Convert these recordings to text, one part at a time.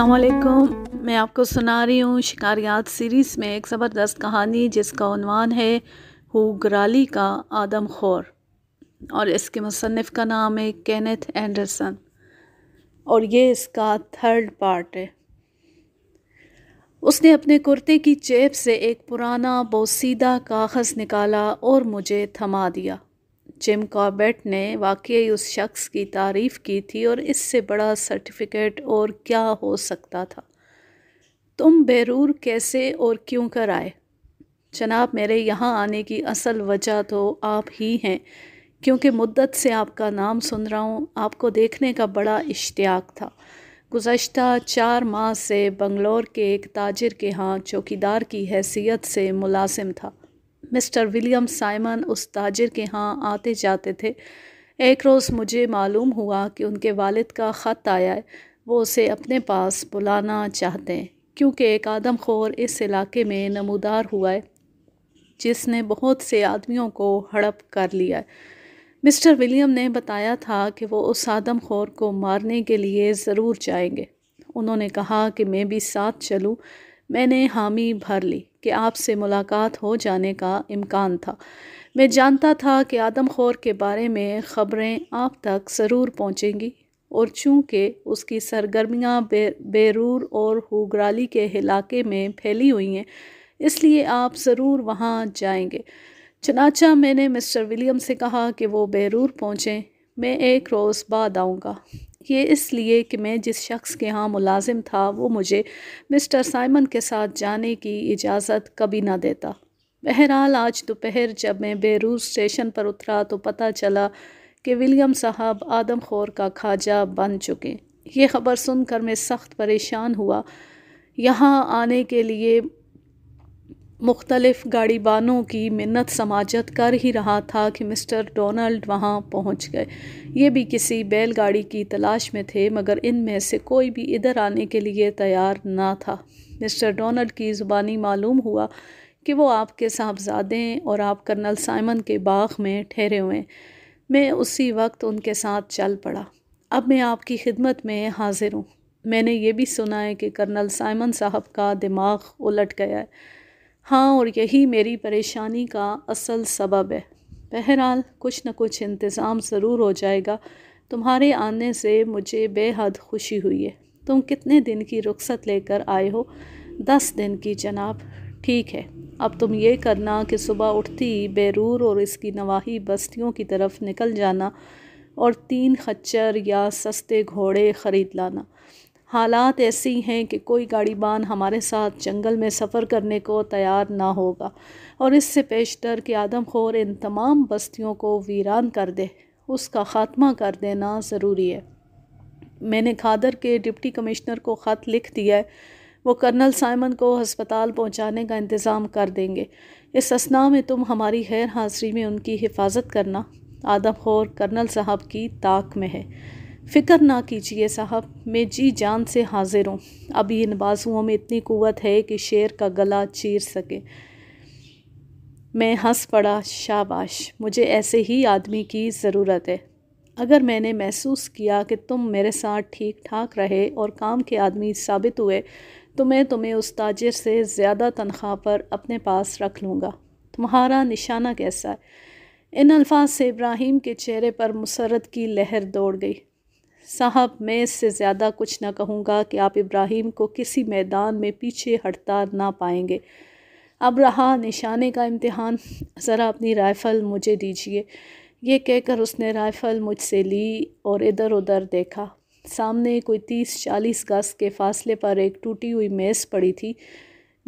असलकुम मैं आपको सुना रही हूँ शिकारियात सीरीज़ में एक ज़बरदस्त कहानी जिसका उनवान है ग्राली का आदम खोर और इसके मुसनफ़ का नाम है कैनथ एंडरसन और ये इसका थर्ड पार्ट है उसने अपने कुर्ते की चेप से एक पुराना बोसीदा कागज़ निकाला और मुझे थमा दिया जिम कॉबेट ने वाकई उस शख्स की तारीफ़ की थी और इससे बड़ा सर्टिफिकेट और क्या हो सकता था तुम बेरूर कैसे और क्यों कर आए जनाब मेरे यहाँ आने की असल वजह तो आप ही हैं क्योंकि मुद्दत से आपका नाम सुन रहा हूँ आपको देखने का बड़ा इश्तियाक था गुज्त चार माह से बंगलौर के एक ताजर के यहाँ चौकीदार की हैसियत से मुलाजिम था मिस्टर विलियम साइमन उस ताजिर के यहाँ आते जाते थे एक रोज़ मुझे मालूम हुआ कि उनके वालिद का ख़त आया है वो उसे अपने पास बुलाना चाहते हैं क्योंकि एक आदमखोर इस इलाके में नमूदार हुआ है जिसने बहुत से आदमियों को हड़प कर लिया है मिस्टर विलियम ने बताया था कि वो उस आदम खोर को मारने के लिए ज़रूर जाएंगे उन्होंने कहा कि मैं भी साथ चलूँ मैंने हामी भर ली कि आपसे मुलाकात हो जाने का इम्कान था मैं जानता था कि आदम खोर के बारे में ख़बरें आप तक ज़रूर पहुँचेंगी और चूँकि उसकी सरगर्मियाँ बे, बेरूर और हुगराली के इलाके में फैली हुई हैं इसलिए आप ज़रूर वहाँ जाएंगे चनाचा मैंने मिस्टर विलियम से कहा कि वो बेरूर पहुँचें मैं एक रोज़ बाद आऊँगा ये इसलिए कि मैं जिस शख्स के यहाँ मुलाजिम था वो मुझे मिस्टर साइमन के साथ जाने की इजाज़त कभी ना देता बहरहाल आज दोपहर जब मैं बेरूज स्टेशन पर उतरा तो पता चला कि विलियम साहब आदम खोर का खाजा बन चुके ये खबर सुनकर मैं सख्त परेशान हुआ यहाँ आने के लिए मुख्तलिफ़ गाड़ी बानों की मिन्नत समाजत कर ही रहा था कि मिस्टर डोनाल्ड वहाँ पहुँच गए ये भी किसी बैलगाड़ी की तलाश में थे मगर इन में से कोई भी इधर आने के लिए तैयार ना था मिस्टर डोनाल्ड की ज़ुबानी मालूम हुआ कि वो आपके साहबजादे और आप कर्नल साइमन के बाग में ठहरे हुए मैं उसी वक्त उनके साथ चल पड़ा अब मैं आपकी खिदमत में हाजिर हूँ मैंने ये भी सुना है कि कर्नल साइमन साहब का दिमाग उलट गया है हाँ और यही मेरी परेशानी का असल सबब है बहरहाल कुछ न कुछ इंतज़ाम ज़रूर हो जाएगा तुम्हारे आने से मुझे बेहद खुशी हुई है तुम कितने दिन की रुख्सत लेकर आए हो दस दिन की जनाब ठीक है अब तुम ये करना कि सुबह उठती ही बैरूर और इसकी नवाही बस्तियों की तरफ निकल जाना और तीन खच्चर या सस्ते घोड़े ख़रीद लाना हालात ऐसी हैं कि कोई गाड़ीबान हमारे साथ जंगल में सफ़र करने को तैयार ना होगा और इससे पेशतर कि आदमखोर इन तमाम बस्तियों को वीरान कर दे उसका ख़ात्मा कर देना ज़रूरी है मैंने खादर के डिप्टी कमिश्नर को ख़त लिख दिया है वो कर्नल साइमन को हस्पताल पहुंचाने का इंतज़ाम कर देंगे इस असना में तुम हमारी गैर हाजिरी में उनकी हिफाजत करना आदम खोर कर्नल साहब की ताक में है फ़िक्र ना कीजिए साहब मैं जी जान से हाजिर हूँ अभी इन बाजुओं में इतनी कुवत है कि शेर का गला चीर सके मैं हंस पड़ा शाबाश मुझे ऐसे ही आदमी की ज़रूरत है अगर मैंने महसूस किया कि तुम मेरे साथ ठीक ठाक रहे और काम के आदमी साबित हुए तो मैं तुम्हें उस ताजिर से ज़्यादा तनख्वाह पर अपने पास रख लूँगा तुम्हारा निशाना कैसा है इन अल्फाज से इब्राहिम के चेहरे पर मुसरत की लहर दौड़ गई साहब मैं इससे ज़्यादा कुछ ना कहूँगा कि आप इब्राहिम को किसी मैदान में पीछे हटता ना पाएंगे अब रहा निशाने का इम्तहान ज़रा अपनी राइफ़ल मुझे दीजिए ये कहकर उसने राइफ़ल मुझसे ली और इधर उधर देखा सामने कोई तीस चालीस गज के फासले पर एक टूटी हुई मेज़ पड़ी थी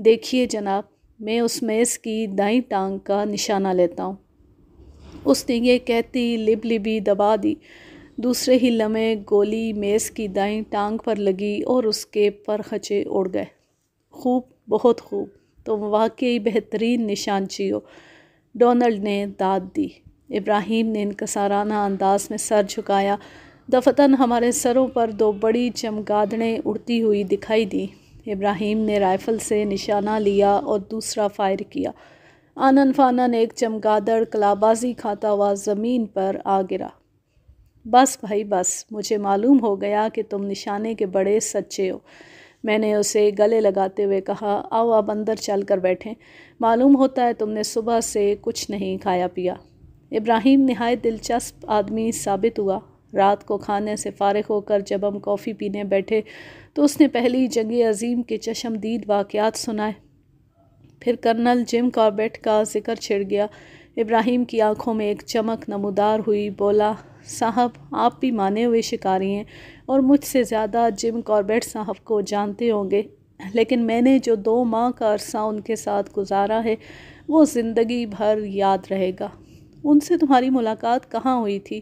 देखिए जनाब मैं उस मेज़ की दाई टांग का निशाना लेता हूँ उसने ये कहती लिब लिबी दबा दी दूसरे ही लम्हे गोली मेज़ की दाई टांग पर लगी और उसके पर खचे उड़ गए खूब बहुत खूब तो वाकई बेहतरीन निशानची हो डोनल्ड ने दाद दी इब्राहिम ने इनकसाराना अंदाज में सर झुकाया दफतन हमारे सरों पर दो बड़ी चमगादड़ें उड़ती हुई दिखाई दी इब्राहिम ने राइफ़ल से निशाना लिया और दूसरा फायर किया आनन फानन एक चमगादड़ कलाबाजी खाता हुआ ज़मीन पर आ गिरा बस भाई बस मुझे मालूम हो गया कि तुम निशाने के बड़े सच्चे हो मैंने उसे गले लगाते हुए कहा आओ आप अंदर चल कर बैठें मालूम होता है तुमने सुबह से कुछ नहीं खाया पिया इब्राहिम नहायत दिलचस्प आदमी साबित हुआ रात को खाने से फारग होकर जब हम कॉफ़ी पीने बैठे तो उसने पहली जंग अजीम के चशमदीद वाक़ात सुनाए फिर कर्नल जिम कॉर्बेट का जिक्र छिड़ गया इब्राहिम की आंखों में एक चमक नमदार हुई बोला साहब आप भी माने हुए शिकारी हैं और मुझसे ज़्यादा जिम कॉर्बेट साहब को जानते होंगे लेकिन मैंने जो दो माह का अरसा उनके साथ गुजारा है वो ज़िंदगी भर याद रहेगा उनसे तुम्हारी मुलाकात कहाँ हुई थी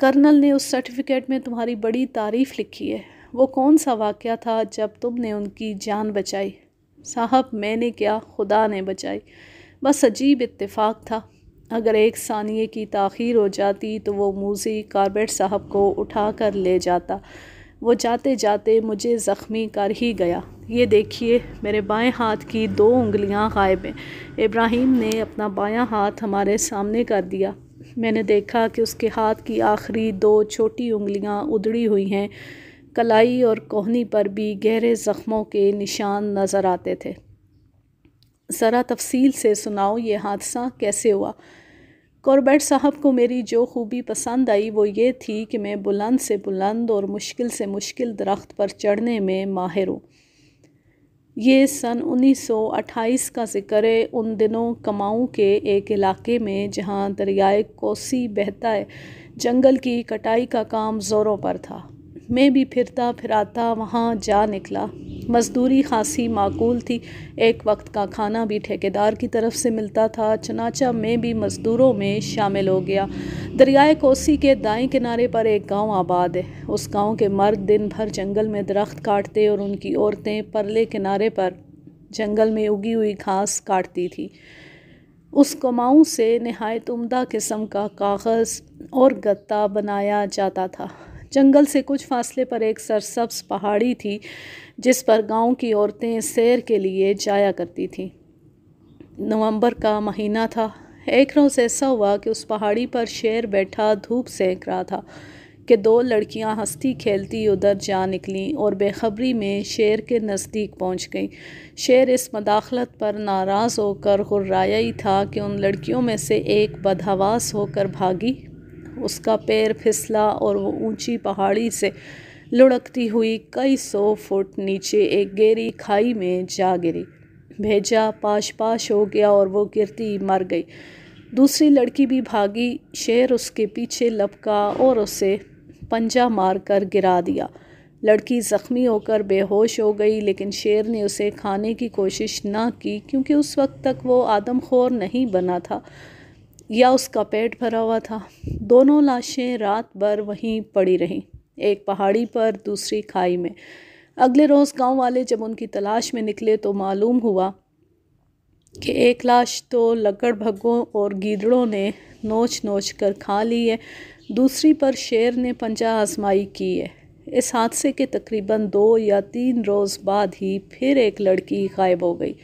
कर्नल ने उस सर्टिफिकेट में तुम्हारी बड़ी तारीफ़ लिखी है वो कौन सा वाक़ था जब तुमने उनकी जान बचाई साहब मैंने क्या खुदा ने बचाई बस अजीब इत्तेफाक था अगर एक सानिए की तखीर हो जाती तो वो मूजी कारबेट साहब को उठा कर ले जाता वो जाते जाते मुझे ज़ख्मी कर ही गया ये देखिए मेरे बाएं हाथ की दो उंगलियां गायब हैं इब्राहिम ने अपना बायां हाथ हमारे सामने कर दिया मैंने देखा कि उसके हाथ की आखिरी दो छोटी उंगलियां उधड़ी हुई हैं कलाई और कोहनी पर भी गहरे ज़ख्मों के निशान नज़र आते थे ज़रा तफसील से सुनाओ ये हादसा कैसे हुआ कॉर्बेट साहब को मेरी जो खूबी पसंद आई वो ये थी कि मैं बुलंद से बुलंद और मुश्किल से मुश्किल दरख्त पर चढ़ने में माहिर हूँ ये सन 1928 का जिक्र है उन दिनों कमाऊ के एक इलाके में जहाँ दरियाए कोसी बहता है जंगल की कटाई का काम ज़ोरों पर था मैं भी फिरता फिराता वहाँ जा निकला मजदूरी खासी माकूल थी एक वक्त का खाना भी ठेकेदार की तरफ से मिलता था चनाचा मैं भी मज़दूरों में शामिल हो गया दरियाए कोसी के दाएं किनारे पर एक गांव आबाद है उस गांव के मर्द दिन भर जंगल में दरख्त काटते और उनकी औरतें परले किनारे पर जंगल में उगी हुई घास काटती थी उस कमाऊँ से नहायत उम्दा किस्म का कागज़ और गत्ता बनाया जाता था जंगल से कुछ फासले पर एक सरसब्स पहाड़ी थी जिस पर गांव की औरतें सैर के लिए जाया करती थीं नवंबर का महीना था एक रोज़ ऐसा हुआ कि उस पहाड़ी पर शेर बैठा धूप सेंक रहा था कि दो लड़कियां हंसती खेलती उधर जा निकलीं और बेखबरी में शेर के नज़दीक पहुंच गईं शेर इस मदाखलत पर नाराज़ होकर हुर्राया ही था कि उन लड़कियों में से एक बदहवास होकर भागी उसका पैर फिसला और वो ऊंची पहाड़ी से लुढ़कती हुई कई सौ फुट नीचे एक गहरी खाई में जा गिरी भेजा पाश पाश हो गया और वो गिरती मर गई दूसरी लड़की भी भागी शेर उसके पीछे लपका और उसे पंजा मार कर गिरा दिया लड़की ज़ख्मी होकर बेहोश हो गई लेकिन शेर ने उसे खाने की कोशिश ना की क्योंकि उस वक्त तक वो आदमखोर नहीं बना था या उसका पेट भरा हुआ था दोनों लाशें रात भर वहीं पड़ी रहीं एक पहाड़ी पर दूसरी खाई में अगले रोज़ गांव वाले जब उनकी तलाश में निकले तो मालूम हुआ कि एक लाश तो लकड़ भगों और गीदड़ों ने नोच नोच कर खा ली है दूसरी पर शेर ने पंजा आजमाई की है इस हादसे के तकरीबन दो या तीन रोज़ बाद ही फिर एक लड़की गायब हो गई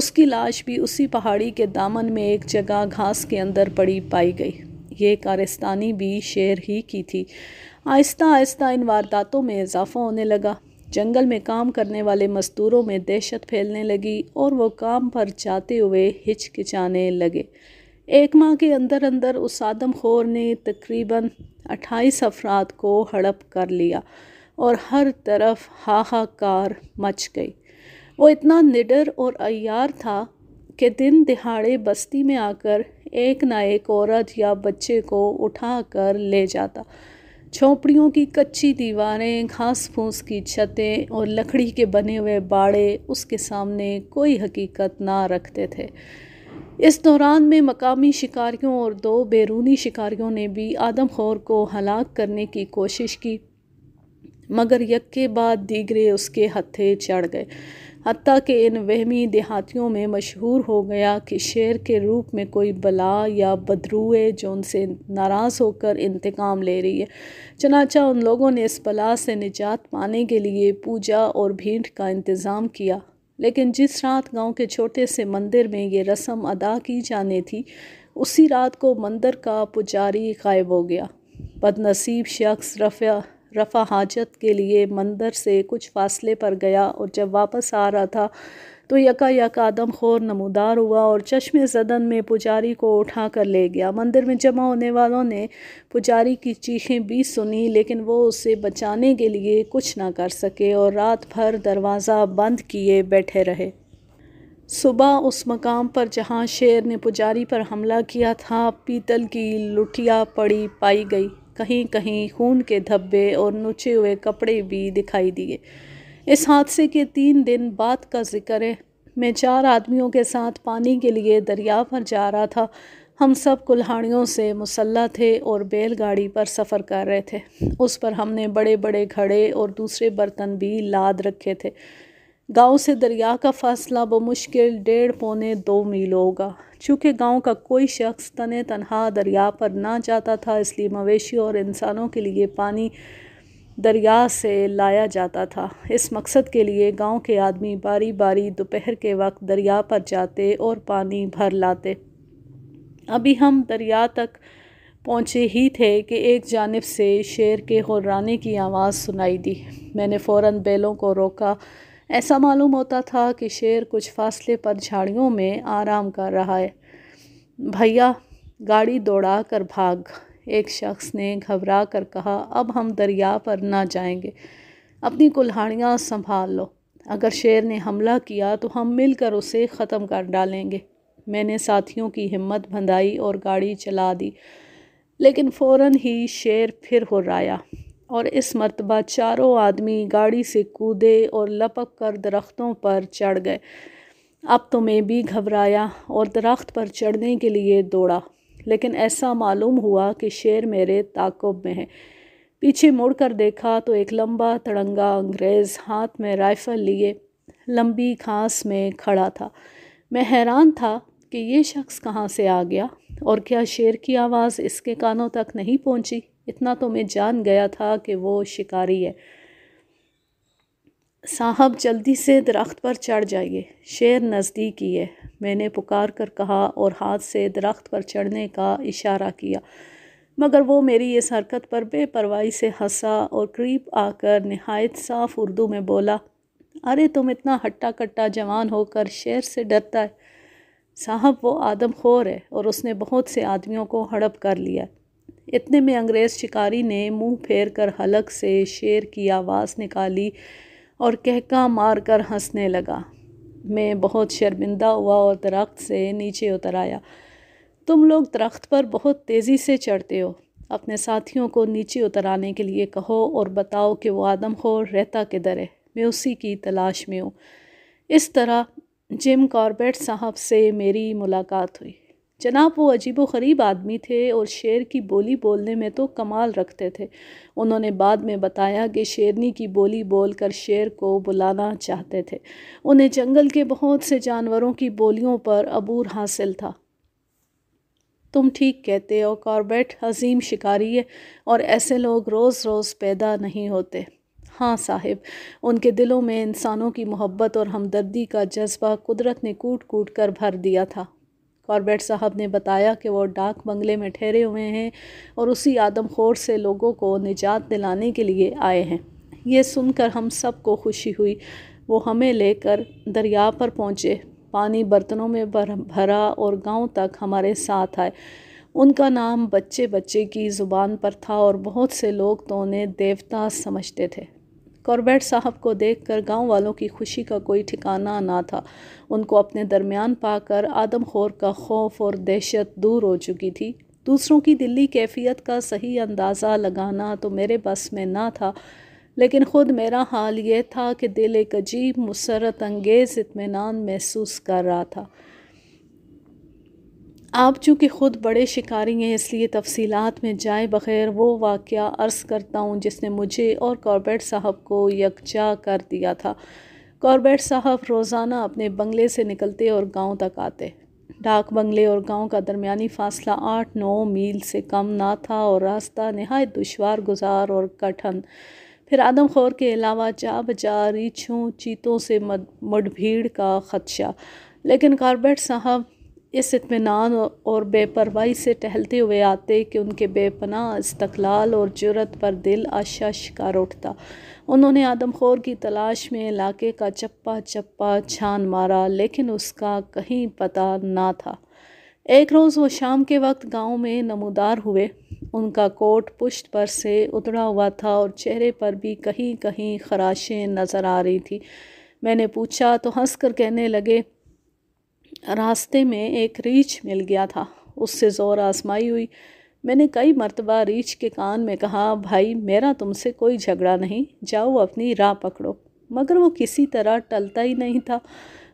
उसकी लाश भी उसी पहाड़ी के दामन में एक जगह घास के अंदर पड़ी पाई गई ये कारस्तानी भी शेर ही की थी आहिस्ता आहिस्ता इन वारदातों में इजाफा होने लगा जंगल में काम करने वाले मजदूरों में दहशत फैलने लगी और वो काम पर जाते हुए हिचकिचाने लगे एक माह के अंदर अंदर उस आदम खोर ने तकरीबन 28 अफराद को हड़प कर लिया और हर तरफ हाहाकार मच गई वो इतना निडर और अयार था कि दिन दिहाड़े बस्ती में आकर एक ना एक औरत या बच्चे को उठा कर ले जाता झोंपड़ियों की कच्ची दीवारें घास फूस की छतें और लकड़ी के बने हुए बाड़े उसके सामने कोई हकीकत ना रखते थे इस दौरान में मकामी शिकारियों और दो बैरूनी शिकारियों ने भी आदम को हलाक करने की कोशिश की मगर यक के बाद दीगरे उसके हत्थे चढ़ गए हती कि इन वहमी देहातियों में मशहूर हो गया कि शेर के रूप में कोई बला या बदरुए जो उनसे नाराज़ होकर इंतकाम ले रही है चनाचा उन लोगों ने इस बला से निजात पाने के लिए पूजा और भेंट का इंतज़ाम किया लेकिन जिस रात गांव के छोटे से मंदिर में ये रस्म अदा की जाने थी उसी रात को मंदिर का पुजारी गायब हो गया बदनसीब शख्स रफ़ा रफ़ा हाजत के लिए मंदिर से कुछ फासले पर गया और जब वापस आ रहा था तो यका यक आदम खोर नमोदार हुआ और चश्मे जदन में पुजारी को उठा कर ले गया मंदिर में जमा होने वालों ने पुजारी की चीखें भी सुनी लेकिन वो उसे बचाने के लिए कुछ ना कर सके और रात भर दरवाज़ा बंद किए बैठे रहे सुबह उस मकाम पर जहाँ शेर ने पुजारी पर हमला किया था पीतल की लुटिया पड़ी पाई गई कहीं कहीं खून के धब्बे और नुचे हुए कपड़े भी दिखाई दिए इस हादसे के तीन दिन बाद का जिक्र है मैं चार आदमियों के साथ पानी के लिए दरिया पर जा रहा था हम सब कुल्हाड़ियों से मुसल्ला थे और बैलगाड़ी पर सफ़र कर रहे थे उस पर हमने बड़े बड़े घड़े और दूसरे बर्तन भी लाद रखे थे गांव से दरिया का फासला बमुश्किल डेढ़ पौने दो मील होगा चूँकि गांव का कोई शख्स तने तनहा दरिया पर ना जाता था इसलिए मवेशी और इंसानों के लिए पानी दरिया से लाया जाता था इस मकसद के लिए गांव के आदमी बारी बारी दोपहर के वक्त दरिया पर जाते और पानी भर लाते अभी हम दरिया तक पहुँचे ही थे कि एक जानब से शेर के हुर्राने की आवाज़ सुनाई दी मैंने फ़ौर बैलों को रोका ऐसा मालूम होता था कि शेर कुछ फासले पर झाड़ियों में आराम कर रहा है भैया गाड़ी दौड़ा कर भाग एक शख्स ने घबरा कर कहा अब हम दरिया पर ना जाएंगे अपनी कुल्हाड़ियाँ संभाल लो अगर शेर ने हमला किया तो हम मिलकर उसे ख़त्म कर डालेंगे मैंने साथियों की हिम्मत बंधाई और गाड़ी चला दी लेकिन फ़ौर ही शेर फिर हो राया और इस मरतबा चारों आदमी गाड़ी से कूदे और लपक कर दरख्तों पर चढ़ गए अब तो मैं भी घबराया और दरख्त पर चढ़ने के लिए दौड़ा लेकिन ऐसा मालूम हुआ कि शेर मेरे ताकुब में है पीछे मुड़कर देखा तो एक लंबा तड़ंगा अंग्रेज़ हाथ में राइफ़ल लिए लंबी घास में खड़ा था मैं हैरान था कि ये शख्स कहाँ से आ गया और क्या शेर की आवाज़ इसके कानों तक नहीं पहुँची इतना तो मैं जान गया था कि वो शिकारी है साहब जल्दी से दरख्त पर चढ़ जाइए शेर नज़दीक ही है मैंने पुकार कर कहा और हाथ से दरख्त पर चढ़ने का इशारा किया मगर वो मेरी इस हरकत पर बेपरवाही से हंसा और करीब आकर नहायत साफ उर्दू में बोला अरे तुम इतना हट्टा कट्टा जवान होकर शेर से डरता है साहब वो आदम खोर है और उसने बहुत से आदमियों को हड़प कर लिया इतने में अंग्रेज़ शिकारी ने मुंह फेर कर हलक से शेर की आवाज़ निकाली और कहका मार कर हंसने लगा मैं बहुत शर्मिंदा हुआ और दरख्त से नीचे उतर आया तुम लोग दरख्त पर बहुत तेज़ी से चढ़ते हो अपने साथियों को नीचे उतर आने के लिए कहो और बताओ कि वो आदम हो रहता किधर है मैं उसी की तलाश में हूँ इस तरह जिम कॉर्बेट साहब से मेरी मुलाकात हुई जनाब वो अजीब ग़रीब आदमी थे और शेर की बोली बोलने में तो कमाल रखते थे उन्होंने बाद में बताया कि शेरनी की बोली बोलकर शेर को बुलाना चाहते थे उन्हें जंगल के बहुत से जानवरों की बोलियों पर अबूर हासिल था तुम ठीक कहते हो कॉर्बेट अजीम शिकारी है और ऐसे लोग रोज़ रोज़ पैदा नहीं होते हाँ साहिब उनके दिलों में इंसानों की मोहब्बत और हमदर्दी का जज्बा कुदरत ने कूट कूट कर भर दिया था कॉर्बेट साहब ने बताया कि वो डाक बंगले में ठहरे हुए हैं और उसी आदमखोर से लोगों को निजात दिलाने के लिए आए हैं ये सुनकर हम सबको खुशी हुई वो हमें लेकर दरिया पर पहुँचे पानी बर्तनों में भरा और गांव तक हमारे साथ आए उनका नाम बच्चे बच्चे की ज़ुबान पर था और बहुत से लोग तो उन्हें देवता समझते थे कॉर्बेट साहब को देखकर गांव वालों की खुशी का कोई ठिकाना ना था उनको अपने दरमियान पाकर आदमखोर का खौफ और दहशत दूर हो चुकी थी दूसरों की दिल्ली कैफियत का सही अंदाज़ा लगाना तो मेरे बस में ना था लेकिन ख़ुद मेरा हाल यह था कि दिल एक अजीब मुसरत अंगेज़ इतमान महसूस कर रहा था आप चूँकि ख़ुद बड़े शिकारी हैं इसलिए तफसीलात में जाए बग़ैर वो वाक़ अर्ज़ करता हूँ जिसने मुझे और कॉर्बेट साहब को यकजा कर दिया था कॉर्बेट साहब रोज़ाना अपने बंगले से निकलते और गांव तक आते डाक बंगले और गांव का दरमिया फासला आठ नौ मील से कम ना था और रास्ता नहायत दुशवार गुजार और कठिन फिर आदम खोर के अलावा जा बजा रीछों चीतों से मुठभीड़ का ख़दशा लेकिन कारबेट साहब इस इतमान और बेपरवाही से टहलते हुए आते कि उनके बेपनाह इस्तलाल और जरूरत पर दिल आशाश शिकार उठता उन्होंने आदमखोर की तलाश में इलाके का चप्पा चप्पा छान मारा लेकिन उसका कहीं पता ना था एक रोज़ वो शाम के वक्त गांव में नमोदार हुए उनका कोट पुष्ट पर से उतरा हुआ था और चेहरे पर भी कहीं कहीं खराशें नज़र आ रही थी मैंने पूछा तो हंस कहने लगे रास्ते में एक रीछ मिल गया था उससे ज़ोर आजमाई हुई मैंने कई मरतबा रीछ के कान में कहा भाई मेरा तुमसे कोई झगड़ा नहीं जाओ अपनी राह पकड़ो मगर वो किसी तरह टलता ही नहीं था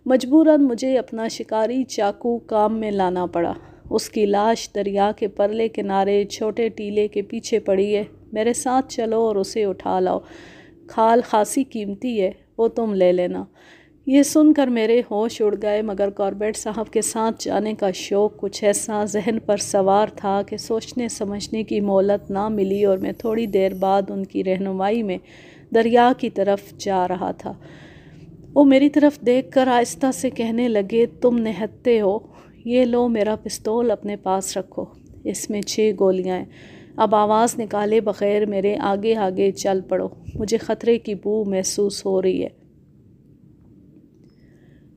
मजबूरन मुझे अपना शिकारी चाकू काम में लाना पड़ा उसकी लाश दरिया के परले किनारे छोटे टीले के पीछे पड़ी है मेरे साथ चलो और उसे उठा लाओ खाल खासी कीमती है वो तुम ले लेना ये सुनकर मेरे होश उड़ गए मगर कॉर्बेट साहब के साथ जाने का शौक़ कुछ ऐसा जहन पर सवार था कि सोचने समझने की मोहलत ना मिली और मैं थोड़ी देर बाद उनकी रहनुमाई में दरिया की तरफ जा रहा था वो मेरी तरफ देख कर आहिस्ता से कहने लगे तुम नहते हो ये लो मेरा पिस्तौल अपने पास रखो इसमें छः गोलियाँ अब आवाज़ निकाले बगैर मेरे आगे आगे चल पड़ो मुझे ख़तरे की बू महसूस हो रही है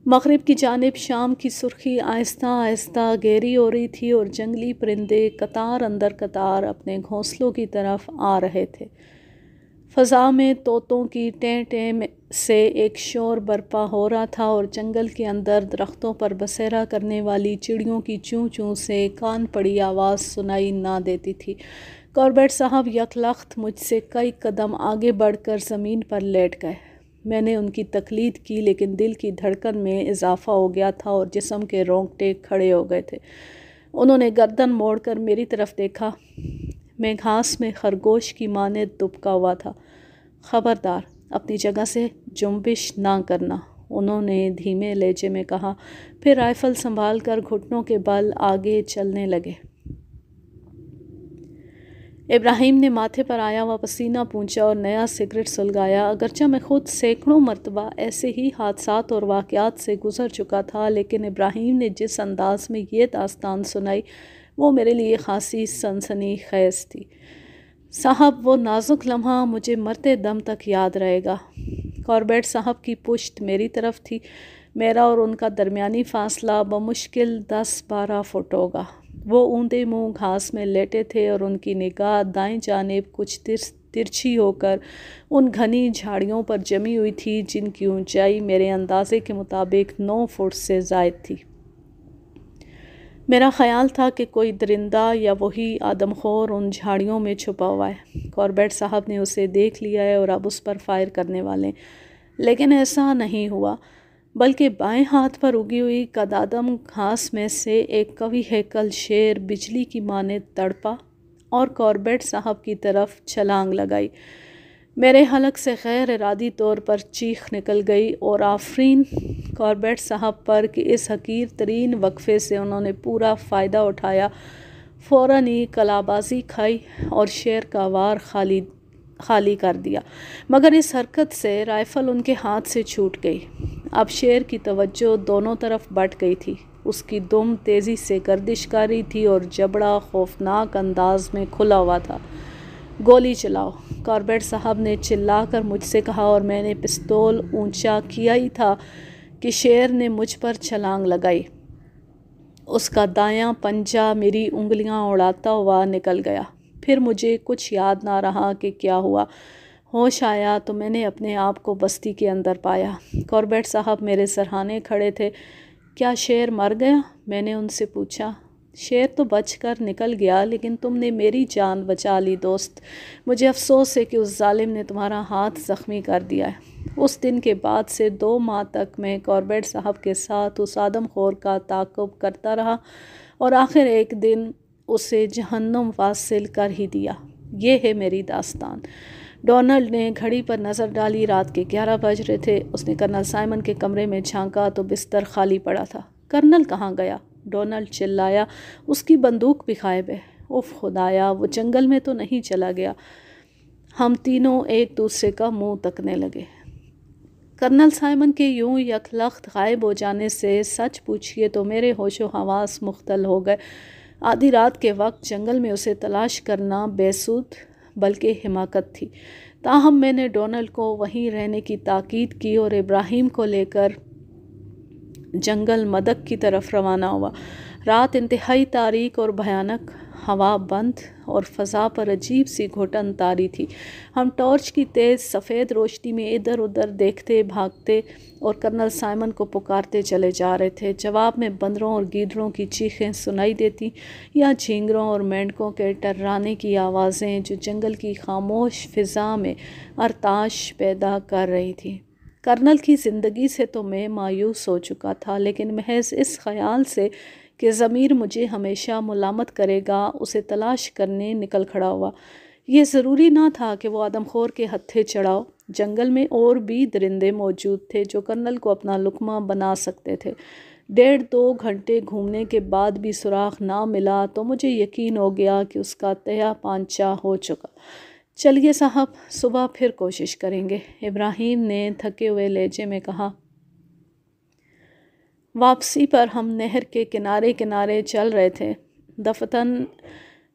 मगरब की जानब शाम की सुर्खी आहिस्ता आहिस्ता गहरी हो रही थी और जंगली परिंदे कतार अंदर कतार अपने घोंसलों की तरफ आ रहे थे फ़जा में तोतों की टें टें से एक शोर बर्पा हो रहा था और जंगल के अंदर दरख्तों पर बसेरा करने वाली चिड़ियों की चूँ चूँ से कान पड़ी आवाज़ सुनाई ना देती थी कॉर्बेट साहब यकलख्त मुझसे कई कदम आगे बढ़कर ज़मीन पर लेट गए मैंने उनकी तकलीद की लेकिन दिल की धड़कन में इजाफ़ा हो गया था और जिसम के रोंगटे खड़े हो गए थे उन्होंने गर्दन मोड़कर मेरी तरफ़ देखा मैं घास में खरगोश की माने दुबका हुआ था ख़बरदार अपनी जगह से जुम्बिश ना करना उन्होंने धीमे लहजे में कहा फिर राइफ़ल संभाल कर घुटनों के बल आगे चलने लगे इब्राहिम ने माथे पर आया हुआ पसीना पूछा और नया सिगरेट सुलगाया अगरचा मैं खुद सैकड़ों मरतबा ऐसे ही हादसा और वाक़ात से गुज़र चुका था लेकिन इब्राहिम ने जिस अंदाज में ये दास्तान सुनाई वो मेरे लिए खासी सनसनी खैज थी साहब वो नाजुक लम्हा मुझे मरते दम तक याद रहेगा कॉर्बेट साहब की पुश्त मेरी तरफ थी मेरा और उनका दरमिया फासला बमुश्किल दस बारह फुट होगा वो ऊंधे मुंह घास में लेटे थे और उनकी निगाह दाएं जानेब कुछ तिर तिरछी होकर उन घनी झाड़ियों पर जमी हुई थी जिनकी ऊंचाई मेरे अंदाजे के मुताबिक नौ फुट से जायद थी मेरा ख्याल था कि कोई दरिंदा या वही आदमखोर उन झाड़ियों में छुपा हुआ है कॉर्बेट साहब ने उसे देख लिया है और अब उस पर फायर करने वाले लेकिन ऐसा नहीं हुआ बल्कि बाएं हाथ पर उगी हुई कदादम घास में से एक कवि हैकल शेर बिजली की माने तड़पा और कॉर्बेट साहब की तरफ छलांग लगाई मेरे हलक से गैर इरादी तौर पर चीख निकल गई और आफरीन कॉर्बेट साहब पर कि इस हकीर तरीन वक्फे से उन्होंने पूरा फ़ायदा उठाया फ़ौर ही कलाबाजी खाई और शेर का वार खाली खाली कर दिया मगर इस हरकत से राइफ़ल उनके हाथ से छूट गई अब शेर की तवज्जो दोनों तरफ बट गई थी उसकी दुम तेज़ी से गर्दिश कर रही थी और जबड़ा खौफनाक अंदाज में खुला हुआ था गोली चलाओ कॉर्बेट साहब ने चिल्लाकर मुझसे कहा और मैंने पिस्तौल ऊंचा किया ही था कि शेर ने मुझ पर छलांग लगाई उसका दायां पंजा मेरी उंगलियां उड़ाता हुआ निकल गया फिर मुझे कुछ याद ना रहा कि क्या हुआ होश आया तो मैंने अपने आप को बस्ती के अंदर पाया कॉर्बेट साहब मेरे सरहाने खड़े थे क्या शेर मर गया मैंने उनसे पूछा शेर तो बच कर निकल गया लेकिन तुमने मेरी जान बचा ली दोस्त मुझे अफसोस है कि उस जालिम ने तुम्हारा हाथ ज़ख्मी कर दिया है उस दिन के बाद से दो माह तक मैं कॉर्बेट साहब के साथ उस आदम खोर का ताकुब करता रहा और आखिर एक दिन उसे जहन्नम वासिल कर ही दिया ये है मेरी दास्तान डोनाल्ड ने घड़ी पर नज़र डाली रात के ग्यारह बज रहे थे उसने कर्नल साइमन के कमरे में झांका तो बिस्तर खाली पड़ा था कर्नल कहाँ गया डोनाल्ड चिल्लाया उसकी बंदूक भी गायब है उफ खुदाया वो जंगल में तो नहीं चला गया हम तीनों एक दूसरे का मुंह तकने लगे कर्नल साइमन के यूं यकलख्त गायब हो जाने से सच पूछिए तो मेरे होशो हवास मुख्तल हो गए आधी रात के वक्त जंगल में उसे तलाश करना बेसुध बल्कि हिमाकत थी ताहम मैंने डोनल्ड को वहीं रहने की ताकीद की और इब्राहिम को लेकर जंगल मदक की तरफ रवाना हुआ रात इंतहाई तारीख और भयानक हवा बंद और फ़जा पर अजीब सी घुटन तारी थी हम टॉर्च की तेज़ सफ़ेद रोशनी में इधर उधर देखते भागते और कर्नल साइमन को पुकारते चले जा रहे थे जवाब में बंदरों और गीदड़ों की चीखें सुनाई देती या झींगरों और मेंढकों के टर्राने की आवाज़ें जो जंगल की खामोश फिज़ा में अरताश पैदा कर रही थी कर्नल की ज़िंदगी से तो मैं मायूस हो चुका था लेकिन महज इस ख्याल से कि ज़मीर मुझे हमेशा मलामत करेगा उसे तलाश करने निकल खड़ा हुआ ये ज़रूरी ना था कि वो आदमखोर के हत्थे चढ़ाओ जंगल में और भी दरिंदे मौजूद थे जो कर्नल को अपना लुकमा बना सकते थे डेढ़ दो घंटे घूमने के बाद भी सुराख ना मिला तो मुझे यकीन हो गया कि उसका तया पांचा हो चुका चलिए साहब सुबह फिर कोशिश करेंगे इब्राहिम ने थके हुए लहजे में कहा वापसी पर हम नहर के किनारे किनारे चल रहे थे दफतन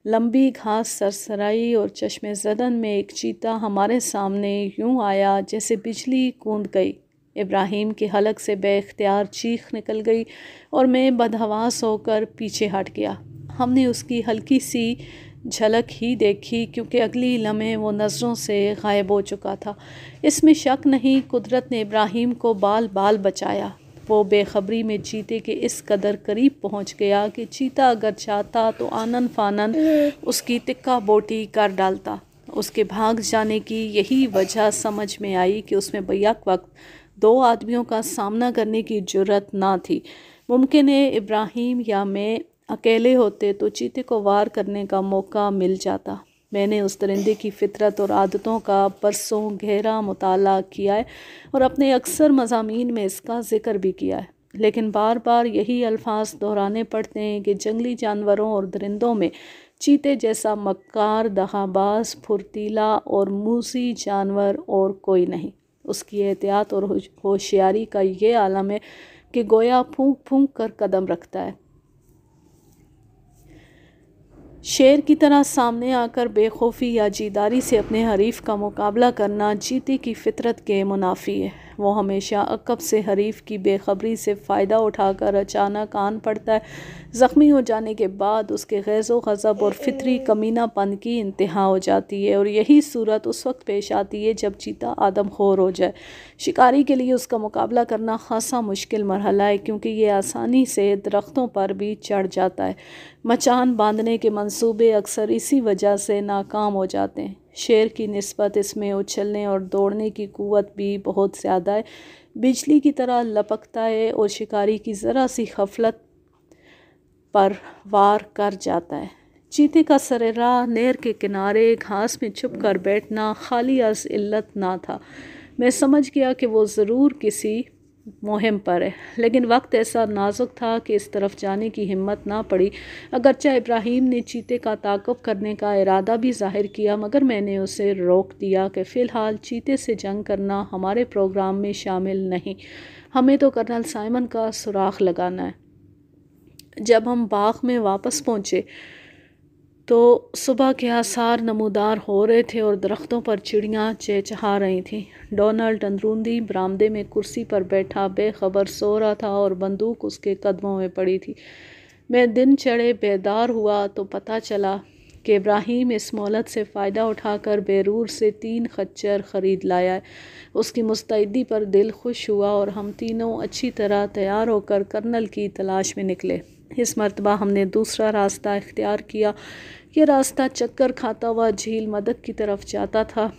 लंबी घास सरसराई और चश्मे जदन में एक चीता हमारे सामने यूं आया जैसे बिजली कूद गई इब्राहिम की हलक से बेख्तियार चीख निकल गई और मैं बदहवास होकर पीछे हट गया हमने उसकी हल्की सी झलक ही देखी क्योंकि अगली लम्हे वो नज़रों से गायब हो चुका था इसमें शक नहीं कुदरत ने इब्राहिम को बाल बाल बचाया वो बेखबरी में चीते के इस कदर करीब पहुंच गया कि चीता अगर चाहता तो आनन फानन उसकी तिक्का बोटी कर डालता उसके भाग जाने की यही वजह समझ में आई कि उसमें बैक वक्त दो आदमियों का सामना करने की जरूरत ना थी मुमकिन है इब्राहिम या मैं अकेले होते तो चीते को वार करने का मौका मिल जाता मैंने उस दरिंदे की फ़ितरत और आदतों का बरसों गहरा मुताल किया है और अपने अक्सर मजामी में इसका ज़िक्र भी किया है लेकिन बार बार यही अल्फाज दोहराने पड़ते हैं कि जंगली जानवरों और दरिंदों में चीते जैसा मक्कार दहाबाज फुर्तीला और मूसी जानवर और कोई नहीं उसकी एहतियात और होशियारी का ये आलम है कि गोया फूंक फूंक कर कदम रखता है शेर की तरह सामने आकर बेखौफी या जीदारी से अपने हरीफ का मुकाबला करना जीती की फितरत के मुनाफी है वो हमेशा अकब से हरीफ की बेखबरी से फ़ायदा उठाकर अचानक आन पड़ता है ज़ख्मी हो जाने के बाद उसके गैज़ो गज़ब और फितरी कमीनापन की इंतहा हो जाती है और यही सूरत उस वक्त पेश आती है जब चीता आदम खोर हो जाए शिकारी के लिए उसका मुकाबला करना खासा मुश्किल मरहला है क्योंकि ये आसानी से दरख्तों पर भी चढ़ जाता है मचान बांधने के मंसूबे अक्सर इसी वजह से नाकाम हो जाते हैं शेर की नस्बत इसमें उछलने और दौड़ने की क़ुत भी बहुत ज़्यादा है बिजली की तरह लपकता है और शिकारी की ज़रा सी खफलत पर वार कर जाता है चीते का सरेरा नहर के किनारे घास में छुप कर बैठना खाली अज़ इल्लत ना था मैं समझ गया कि वो ज़रूर किसी मुहिम पर है लेकिन वक्त ऐसा नाजुक था कि इस तरफ जाने की हिम्मत ना पड़ी अगरचा इब्राहिम ने चीते का ताकुब करने का इरादा भी जाहिर किया मगर मैंने उसे रोक दिया कि फ़िलहाल चीते से जंग करना हमारे प्रोग्राम में शामिल नहीं हमें तो कर्नल साइमन का सुराख लगाना है जब हम बाग में वापस पहुँचे तो सुबह के आसार नमोदार हो रहे थे और दरख्तों पर चिड़ियाँ चहचहा रही थीं डोनाल्ड अंदरूंदी बरामदे में कुर्सी पर बैठा बेखबर सो रहा था और बंदूक उसके कदमों में पड़ी थी मैं दिन चढ़े बेदार हुआ तो पता चला कि इब्राहिम इस मोलत से फ़ायदा उठाकर बेरूर से तीन खच्चर ख़रीद लाया है उसकी मुस्तैदी पर दिल खुश हुआ और हम तीनों अच्छी तरह तैयार होकर कर्नल की तलाश में निकले इस मरतबा हमने दूसरा रास्ता इख्तियार किया ये रास्ता चक्कर खाता हुआ झील मदक की तरफ जाता था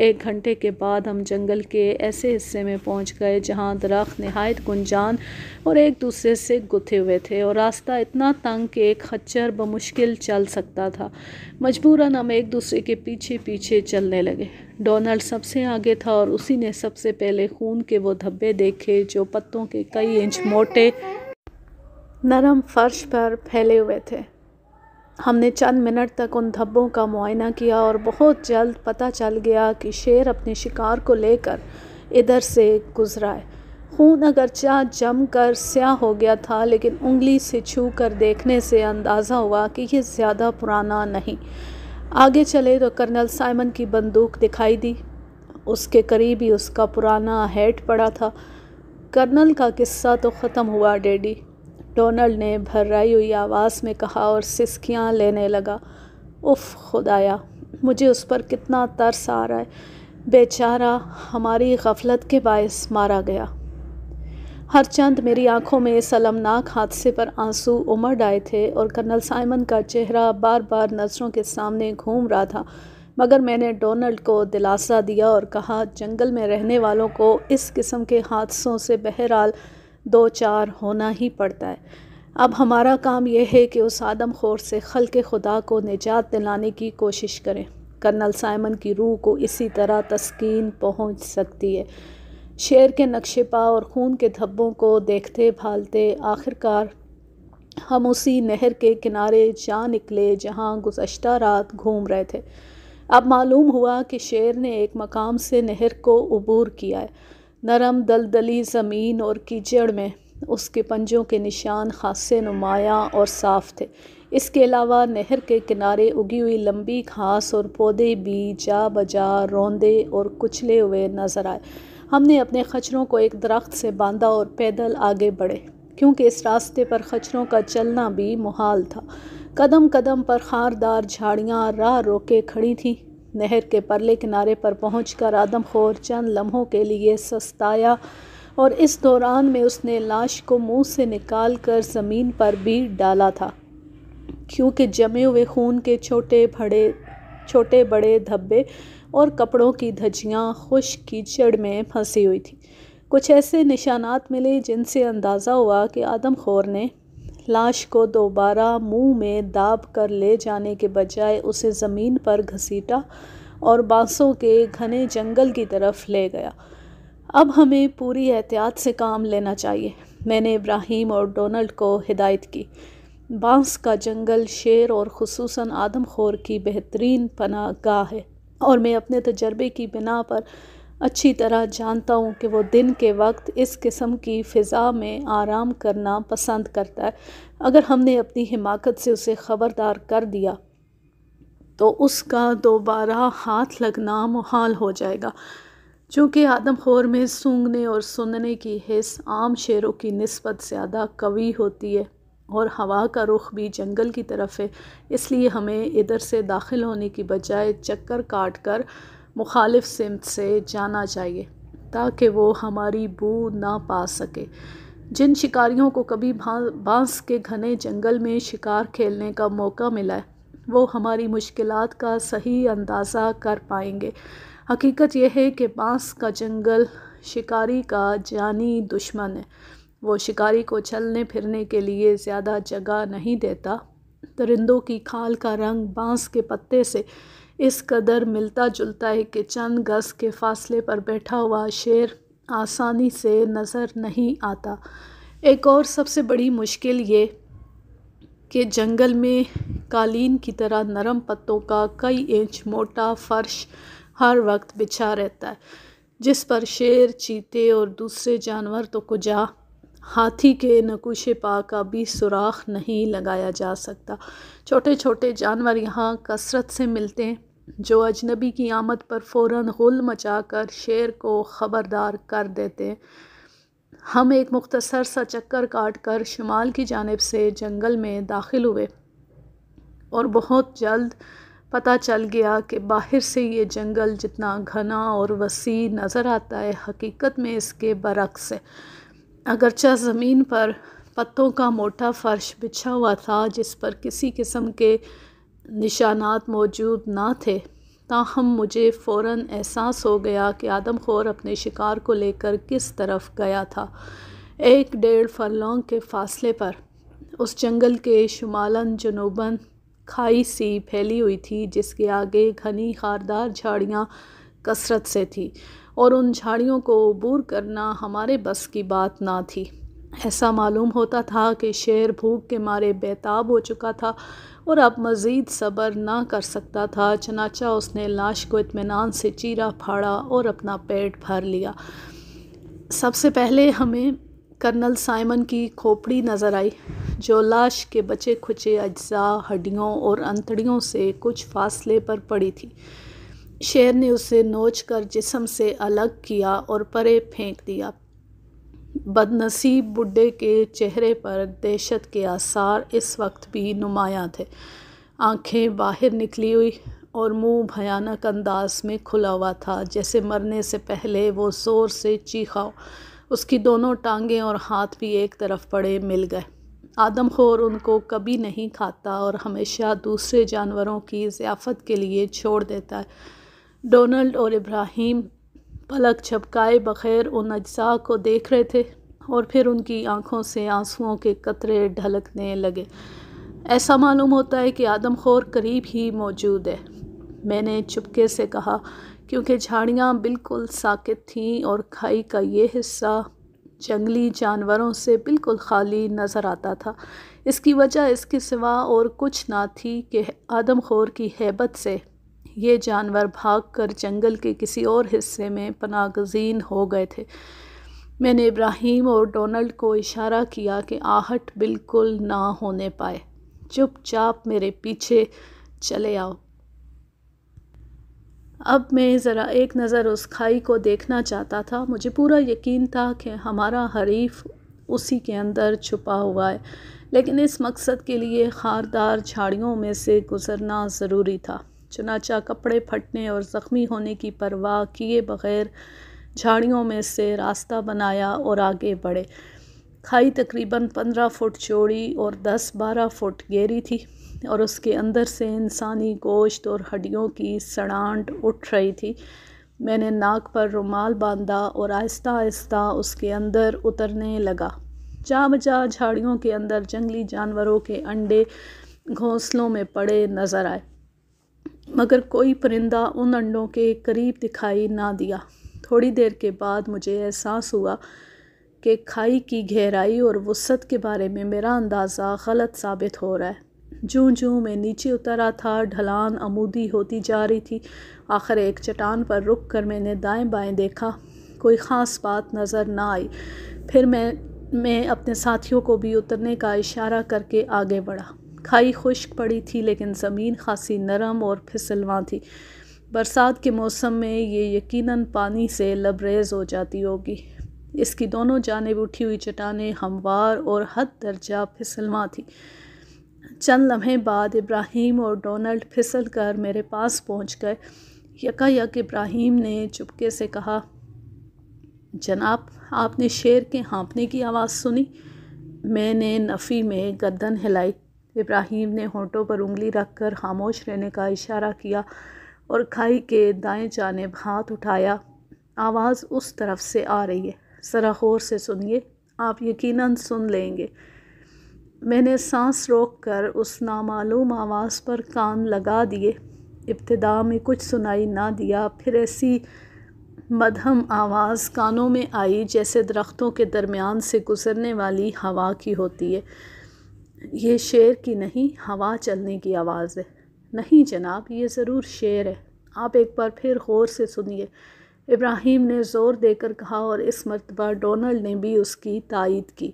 एक घंटे के बाद हम जंगल के ऐसे हिस्से में पहुंच गए जहां दरख्त नहायत गुंजान और एक दूसरे से गुथे हुए थे और रास्ता इतना तंग कि एक खच्चर बमुश्किल चल सकता था मजबूरन हम एक दूसरे के पीछे पीछे चलने लगे डोनाल्ड सबसे आगे था और उसी ने सबसे पहले खून के वो धब्बे देखे जो पत्तों के कई इंच मोटे नरम फर्श पर फैले हुए थे हमने चंद मिनट तक उन धब्बों का मुआयना किया और बहुत जल्द पता चल गया कि शेर अपने शिकार को लेकर इधर से गुज़रा है खून अगरचा जम कर स्याह हो गया था लेकिन उंगली से छू कर देखने से अंदाज़ा हुआ कि यह ज़्यादा पुराना नहीं आगे चले तो कर्नल साइमन की बंदूक दिखाई दी उसके करीब ही उसका पुराना हेड पड़ा था कर्नल का किस्सा तो ख़त्म हुआ डैडी डोनल्ड ने भर्राई हुई आवाज़ में कहा और सिसकियाँ लेने लगा उफ खुदाया मुझे उस पर कितना तरस आ रहा है बेचारा हमारी गफलत के बायस मारा गया हर चंद मेरी आंखों में इस अलमनाक हादसे पर आंसू उमड़ आए थे और कर्नल साइमन का चेहरा बार बार नज़रों के सामने घूम रहा था मगर मैंने डोनाल्ड को दिलासा दिया और कहा जंगल में रहने वालों को इस किस्म के हादसों से बहरहाल दो चार होना ही पड़ता है अब हमारा काम यह है कि उस आदम खोर से खल के खुदा को निजात दिलाने की कोशिश करें कर्नल साइमन की रूह को इसी तरह तस्कीन पहुंच सकती है शेर के नक्शेपा और खून के धब्बों को देखते भालते आखिरकार हम उसी नहर के किनारे जा निकले जहाँ गुजशत रात घूम रहे थे अब मालूम हुआ कि शेर ने एक मकाम से नहर को अबूर किया है नरम दलदली ज़मीन और कीचड़ में उसके पंजों के निशान खासे नुमाया और साफ़ थे इसके अलावा नहर के किनारे उगी हुई लंबी घास और पौधे भी जा बजा रौंदे और कुचले हुए नज़र आए हमने अपने खचरों को एक दरख्त से बांधा और पैदल आगे बढ़े क्योंकि इस रास्ते पर खचरों का चलना भी मुहाल था कदम कदम पर खारदार झाड़ियाँ राह रोके खड़ी थीं नहर के परले किनारे पर पहुंचकर आदमखोर चंद लम्हों के लिए सस्ताया और इस दौरान में उसने लाश को मुंह से निकाल कर ज़मीन पर भी डाला था क्योंकि जमे हुए खून के छोटे भड़े छोटे बड़े धब्बे और कपड़ों की धज्जियाँ खुश कीचड़ में फंसी हुई थी कुछ ऐसे निशानात मिले जिनसे अंदाज़ा हुआ कि आदम खोर ने लाश को दोबारा मुंह में दाब कर ले जाने के बजाय उसे ज़मीन पर घसीटा और बांसों के घने जंगल की तरफ ले गया अब हमें पूरी एहतियात से काम लेना चाहिए मैंने इब्राहिम और डोनाल्ड को हिदायत की बांस का जंगल शेर और खसूस आदमखोर की बेहतरीन पनाह गाह है और मैं अपने तजर्बे की बिना पर अच्छी तरह जानता हूँ कि वो दिन के वक्त इस किस्म की फ़िज़ा में आराम करना पसंद करता है अगर हमने अपनी हिमाकत से उसे ख़बरदार कर दिया तो उसका दोबारा हाथ लगना मुहाल हो जाएगा चूँकि आदमखोर में सूंघने और सुनने की हिस्स आम शेरों की नस्बत ज़्यादा कवी होती है और हवा का रुख भी जंगल की तरफ है इसलिए हमें इधर से दाखिल होने की बजाय चक्कर काट कर मुखालिफ सिमत से जाना चाहिए ताकि वो हमारी बू ना पा सके जिन शिकारियों को कभी बांस के घने जंगल में शिकार खेलने का मौका मिला है वो हमारी मुश्किल का सही अंदाज़ा कर पाएंगे हकीकत यह है कि बांस का जंगल शिकारी का जानी दुश्मन है वो शिकारी को चलने फिरने के लिए ज़्यादा जगह नहीं देता परिंदों की खाल का रंग बांस के पत्ते से इस कदर मिलता जुलता है कि चंद गज़ के फासले पर बैठा हुआ शेर आसानी से नज़र नहीं आता एक और सबसे बड़ी मुश्किल ये कि जंगल में कालीन की तरह नरम पत्तों का कई इंच मोटा फर्श हर वक्त बिछा रहता है जिस पर शेर चीते और दूसरे जानवर तो कुजा हाथी के नकुश पा का भी सुराख नहीं लगाया जा सकता छोटे छोटे जानवर यहाँ कसरत से मिलते हैं जो अजनबी की आमद पर फ़ौर गुल मचा कर शेर को ख़बरदार कर देते हैं हम एक मुख्तसर सा चक्कर काट कर शुमाल की जानब से जंगल में दाखिल हुए और बहुत जल्द पता चल गया कि बाहर से ये जंगल जितना घना और वसी नज़र आता है हकीकत में इसके बरक्स है अगरचा ज़मीन पर पत्तों का मोटा फर्श बिछा हुआ था जिस पर किसी किस्म के निशानात मौजूद ना थे ताहम मुझे फ़ौर एहसास हो गया कि आदम खोर अपने शिकार को लेकर किस तरफ गया था एक डेढ़ फरलोंग के फासले पर उस जंगल के शुमालन जनूबन खाई सी फैली हुई थी जिसके आगे घनी खारदार झाड़ियाँ कसरत से थी और उन झाड़ियों को बूर करना हमारे बस की बात ना थी ऐसा मालूम होता था कि शेर भूख के मारे बेताब हो चुका था और अब मज़ीद सब्र ना कर सकता था चनाचा उसने लाश को इतमान से चीरा फाड़ा और अपना पेट भर लिया सबसे पहले हमें कर्नल साइमन की खोपड़ी नज़र आई जो लाश के बचे खुचे अज्जा हड्डियों और अंतड़ियों से कुछ फासले पर पड़ी थी शेर ने उसे नोच कर जिसम से अलग किया और परे फेंक दिया बदनसीब बुढ़े के चेहरे पर दहशत के आसार इस वक्त भी नुमाया थे आंखें बाहर निकली हुई और मुंह भयानक अंदाज में खुला हुआ था जैसे मरने से पहले वो ज़ोर से चीखा उसकी दोनों टांगें और हाथ भी एक तरफ पड़े मिल गए आदमखोर उनको कभी नहीं खाता और हमेशा दूसरे जानवरों की ज़ियाफ़त के लिए छोड़ देता है डोनाल्ड और इब्राहिम पलक छपकाए बग़ैर उन अज्जा को देख रहे थे और फिर उनकी आंखों से आंसुओं के कतरे ढलकने लगे ऐसा मालूम होता है कि आदम खोर करीब ही मौजूद है मैंने चुपके से कहा क्योंकि झाड़ियाँ बिल्कुल साकित थीं और खाई का ये हिस्सा जंगली जानवरों से बिल्कुल खाली नज़र आता था इसकी वजह इसके सिवा और कुछ ना थी कि आदमखोर की हैबत से ये जानवर भागकर जंगल के किसी और हिस्से में पनागजीन हो गए थे मैंने इब्राहिम और डोनाल्ड को इशारा किया कि आहट बिल्कुल ना होने पाए चुपचाप मेरे पीछे चले आओ अब मैं ज़रा एक नज़र उस खाई को देखना चाहता था मुझे पूरा यकीन था कि हमारा हरीफ उसी के अंदर छुपा हुआ है लेकिन इस मकसद के लिए खारदार झाड़ियों में से गुज़रना ज़रूरी था चनाचा कपड़े फटने और ज़ख्मी होने की परवाह किए बगैर झाड़ियों में से रास्ता बनाया और आगे बढ़े खाई तकरीबन पंद्रह फुट चौड़ी और दस बारह फुट गहरी थी और उसके अंदर से इंसानी गोश्त और हड्डियों की सड़ांड उठ रही थी मैंने नाक पर रुमाल बांधा और आहिस्ता आहिस्ता उसके अंदर उतरने लगा जा बजा झाड़ियों के अंदर जंगली जानवरों के अंडे घोंसलों में पड़े नज़र आए मगर कोई परिंदा उन अंडों के करीब दिखाई ना दिया थोड़ी देर के बाद मुझे एहसास हुआ कि खाई की गहराई और वसत के बारे में मेरा अंदाज़ा गलत साबित हो रहा है जूँ जूँ मैं नीचे उतरा था ढलान आमूदी होती जा रही थी आखिर एक चट्टान पर रुक कर मैंने दाएं बाएं देखा कोई ख़ास बात नज़र ना आई फिर मैं मैं अपने साथियों को भी उतरने का इशारा करके आगे बढ़ा खाई खुश्क पड़ी थी लेकिन ज़मीन खासी नरम और फिसलवा थी बरसात के मौसम में ये यकीनन पानी से लबरेज हो जाती होगी इसकी दोनों जानेब उठी हुई चटाने हमवार और हद दर्जा फिसलवा थी चंद लम्हे बाद इब्राहिम और डोनल्ड फिसल कर मेरे पास पहुँच गए यकायक इब्राहिम ने चुपके से कहा जनाब आपने शेर के हाँपने की आवाज़ सुनी मैंने नफ़ी में गर्दन हिलाई इब्राहिम ने होंठों पर उंगली रखकर खामोश रहने का इशारा किया और खाई के दाएं जानब हाथ उठाया आवाज़ उस तरफ से आ रही है ज़रा गौर से सुनिए आप यकीनन सुन लेंगे मैंने सांस रोक कर उस नामालूम आवाज़ पर कान लगा दिए इब्तदा में कुछ सुनाई ना दिया फिर ऐसी मधम आवाज़ कानों में आई जैसे दरख्तों के दरमियान से गुज़रने वाली हवा की होती है ये शेर की नहीं हवा चलने की आवाज़ है नहीं जनाब ये ज़रूर शेर है आप एक बार फिर गौर से सुनिए इब्राहिम ने ज़ोर देकर कहा और इस मरतबा डोनल्ड ने भी उसकी तायद की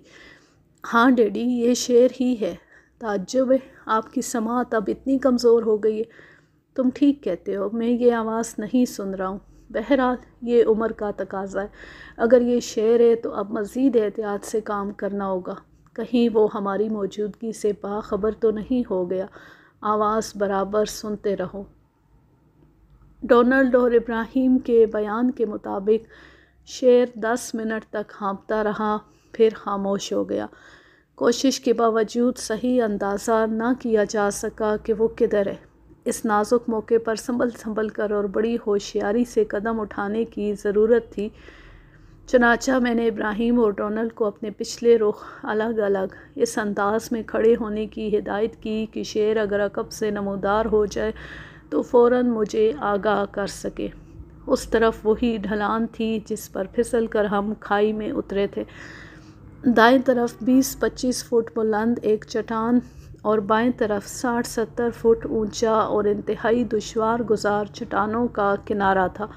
हाँ डेडी ये शेर ही है ताज्जुब है आपकी समात अब इतनी कमज़ोर हो गई है तुम ठीक कहते हो मैं ये आवाज़ नहीं सुन रहा हूँ बहरहाल ये उम्र का तकाजा है अगर ये शेर है तो अब मज़ीद एहतियात से काम करना होगा कहीं वो हमारी मौजूदगी से बाखबर तो नहीं हो गया आवाज़ बराबर सुनते रहो डोनल्ड और इब्राहिम के बयान के मुताबिक शेर दस मिनट तक हाँपता रहा फिर खामोश हो गया कोशिश के बावजूद सही अंदाज़ा ना किया जा सका कि वो किधर है इस नाजुक मौके पर संभल संभल कर और बड़ी होशियारी से कदम उठाने की ज़रूरत थी चनाचा मैंने इब्राहिम और डोनल को अपने पिछले रुख अलग अलग इस अंदाज में खड़े होने की हिदायत की कि शेर अगर अकब से नमोदार हो जाए तो फ़ौर मुझे आगाह कर सके उस तरफ वही ढलान थी जिस पर फिसल कर हम खाई में उतरे थे दाएं तरफ 20-25 फुट बुलंद एक चट्टान और बाएं तरफ 60-70 फुट ऊंचा और इंतहाई दुशवार गुजार चट्टानों का किनारा था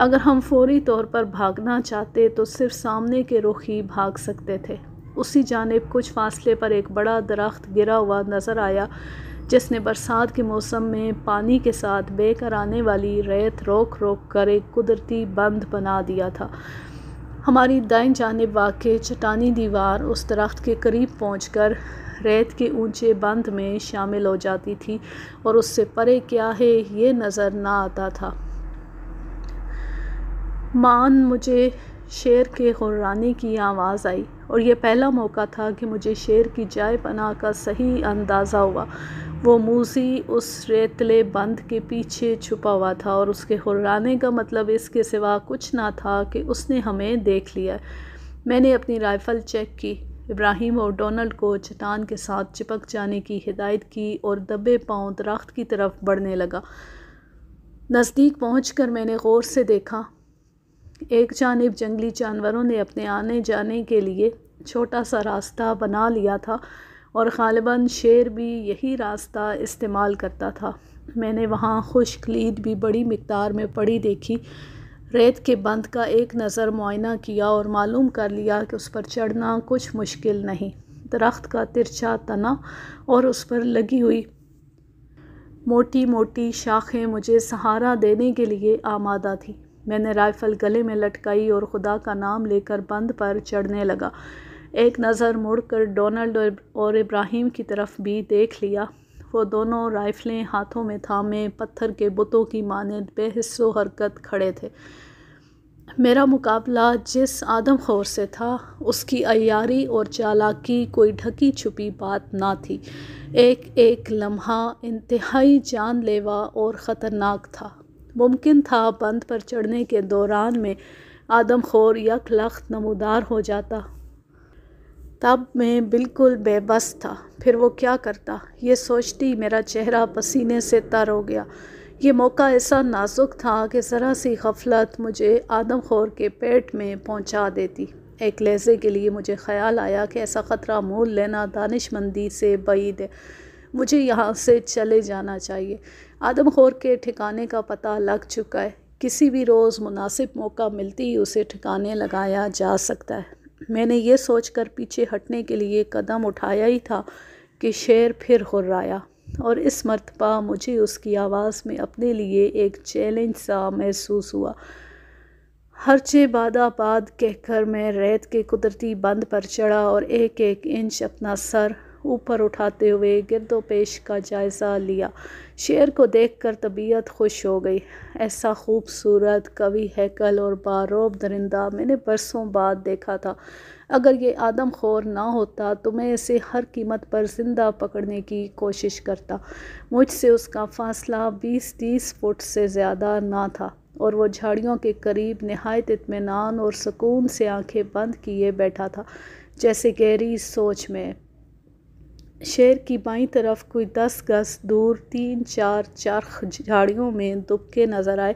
अगर हम फौरी तौर पर भागना चाहते तो सिर्फ सामने के रुख ही भाग सकते थे उसी जानब कुछ फासले पर एक बड़ा दरख्त गिरा हुआ नज़र आया जिसने बरसात के मौसम में पानी के साथ बेकर आने वाली रेत रोक रोक कर एक कुदरती बंद बना दिया था हमारी दाएं जानब वाक़ चटानी दीवार उस दरख्त के करीब पहुँच कर रेत के ऊंचे बंद में शामिल हो जाती थी और उससे परे क्या है ये नज़र ना आता था मान मुझे शेर के हुरानी की आवाज़ आई और यह पहला मौका था कि मुझे शेर की जाय पनाह का सही अंदाज़ा हुआ वो मूसी उस रेतले बंद के पीछे छुपा हुआ था और उसके हुर्राने का मतलब इसके सिवा कुछ ना था कि उसने हमें देख लिया मैंने अपनी राइफ़ल चेक की इब्राहिम और डोनल्ड को चटान के साथ चिपक जाने की हिदायत की और दबे पाँव दरख्त की तरफ बढ़ने लगा नज़दीक पहुँच मैंने गौर से देखा एक जानब जंगली जानवरों ने अपने आने जाने के लिए छोटा सा रास्ता बना लिया था और गालिबा शेर भी यही रास्ता इस्तेमाल करता था मैंने वहाँ खुश्क लीड भी बड़ी मकदार में पड़ी देखी रेत के बंद का एक नज़र मुआयना किया और मालूम कर लिया कि उस पर चढ़ना कुछ मुश्किल नहीं दरख्त का तिरछा तना और उस पर लगी हुई मोटी मोटी शाखें मुझे सहारा देने के लिए आमादा थी मैंने राइफ़ल गले में लटकाई और खुदा का नाम लेकर बंद पर चढ़ने लगा एक नज़र मुड़कर डोनाल्ड और इब्राहिम की तरफ भी देख लिया वो दोनों राइफ़लें हाथों में थामे पत्थर के बुतों की मानद बेहसो हरकत खड़े थे मेरा मुकाबला जिस आदम खौर से था उसकी अयारी और चालाकी कोई ढकी छुपी बात ना थी एक एक लम्हा इंतहाई जानलेवा और ख़तरनाक था मुमकिन था बंद पर चढ़ने के दौरान में आदमखोर यक लख्त नमोदार हो जाता तब मैं बिल्कुल बेबस था फिर वो क्या करता ये सोचती मेरा चेहरा पसीने से तर हो गया ये मौका ऐसा नाजुक था कि ज़रा सी गफलत मुझे आदमखोर के पेट में पहुंचा देती एक लहजे के लिए मुझे ख्याल आया कि ऐसा ख़तरा मोल लेना दानिशमंदी से बईद है मुझे यहाँ से चले जाना चाहिए आदमखोर के ठिकाने का पता लग चुका है किसी भी रोज़ मुनासिब मौका मिलती ही उसे ठिकाने लगाया जा सकता है मैंने ये सोचकर पीछे हटने के लिए कदम उठाया ही था कि शेर फिर हुर्राया और इस मरतबा मुझे उसकी आवाज़ में अपने लिए एक चैलेंज सा महसूस हुआ हर चे बाद कहकर मैं रेत के कुदरती बंद पर चढ़ा और एक एक इंच अपना सर ऊपर उठाते हुए गिरदो पेश का जायज़ा लिया शेर को देखकर तबीयत खुश हो गई ऐसा खूबसूरत कवि हैकल और बारोब दरिंदा मैंने बरसों बाद देखा था अगर ये आदम खोर ना होता तो मैं इसे हर कीमत पर ज़िंदा पकड़ने की कोशिश करता मुझसे उसका फासला बीस तीस फुट से ज़्यादा ना था और वो झाड़ियों के करीब नहायत इतमान और सुकून से आंखें बंद किए बैठा था जैसे गहरी सोच में शेर की बाई तरफ कोई दस गज दूर तीन चार चरख झाड़ियों में दुबके नजर आए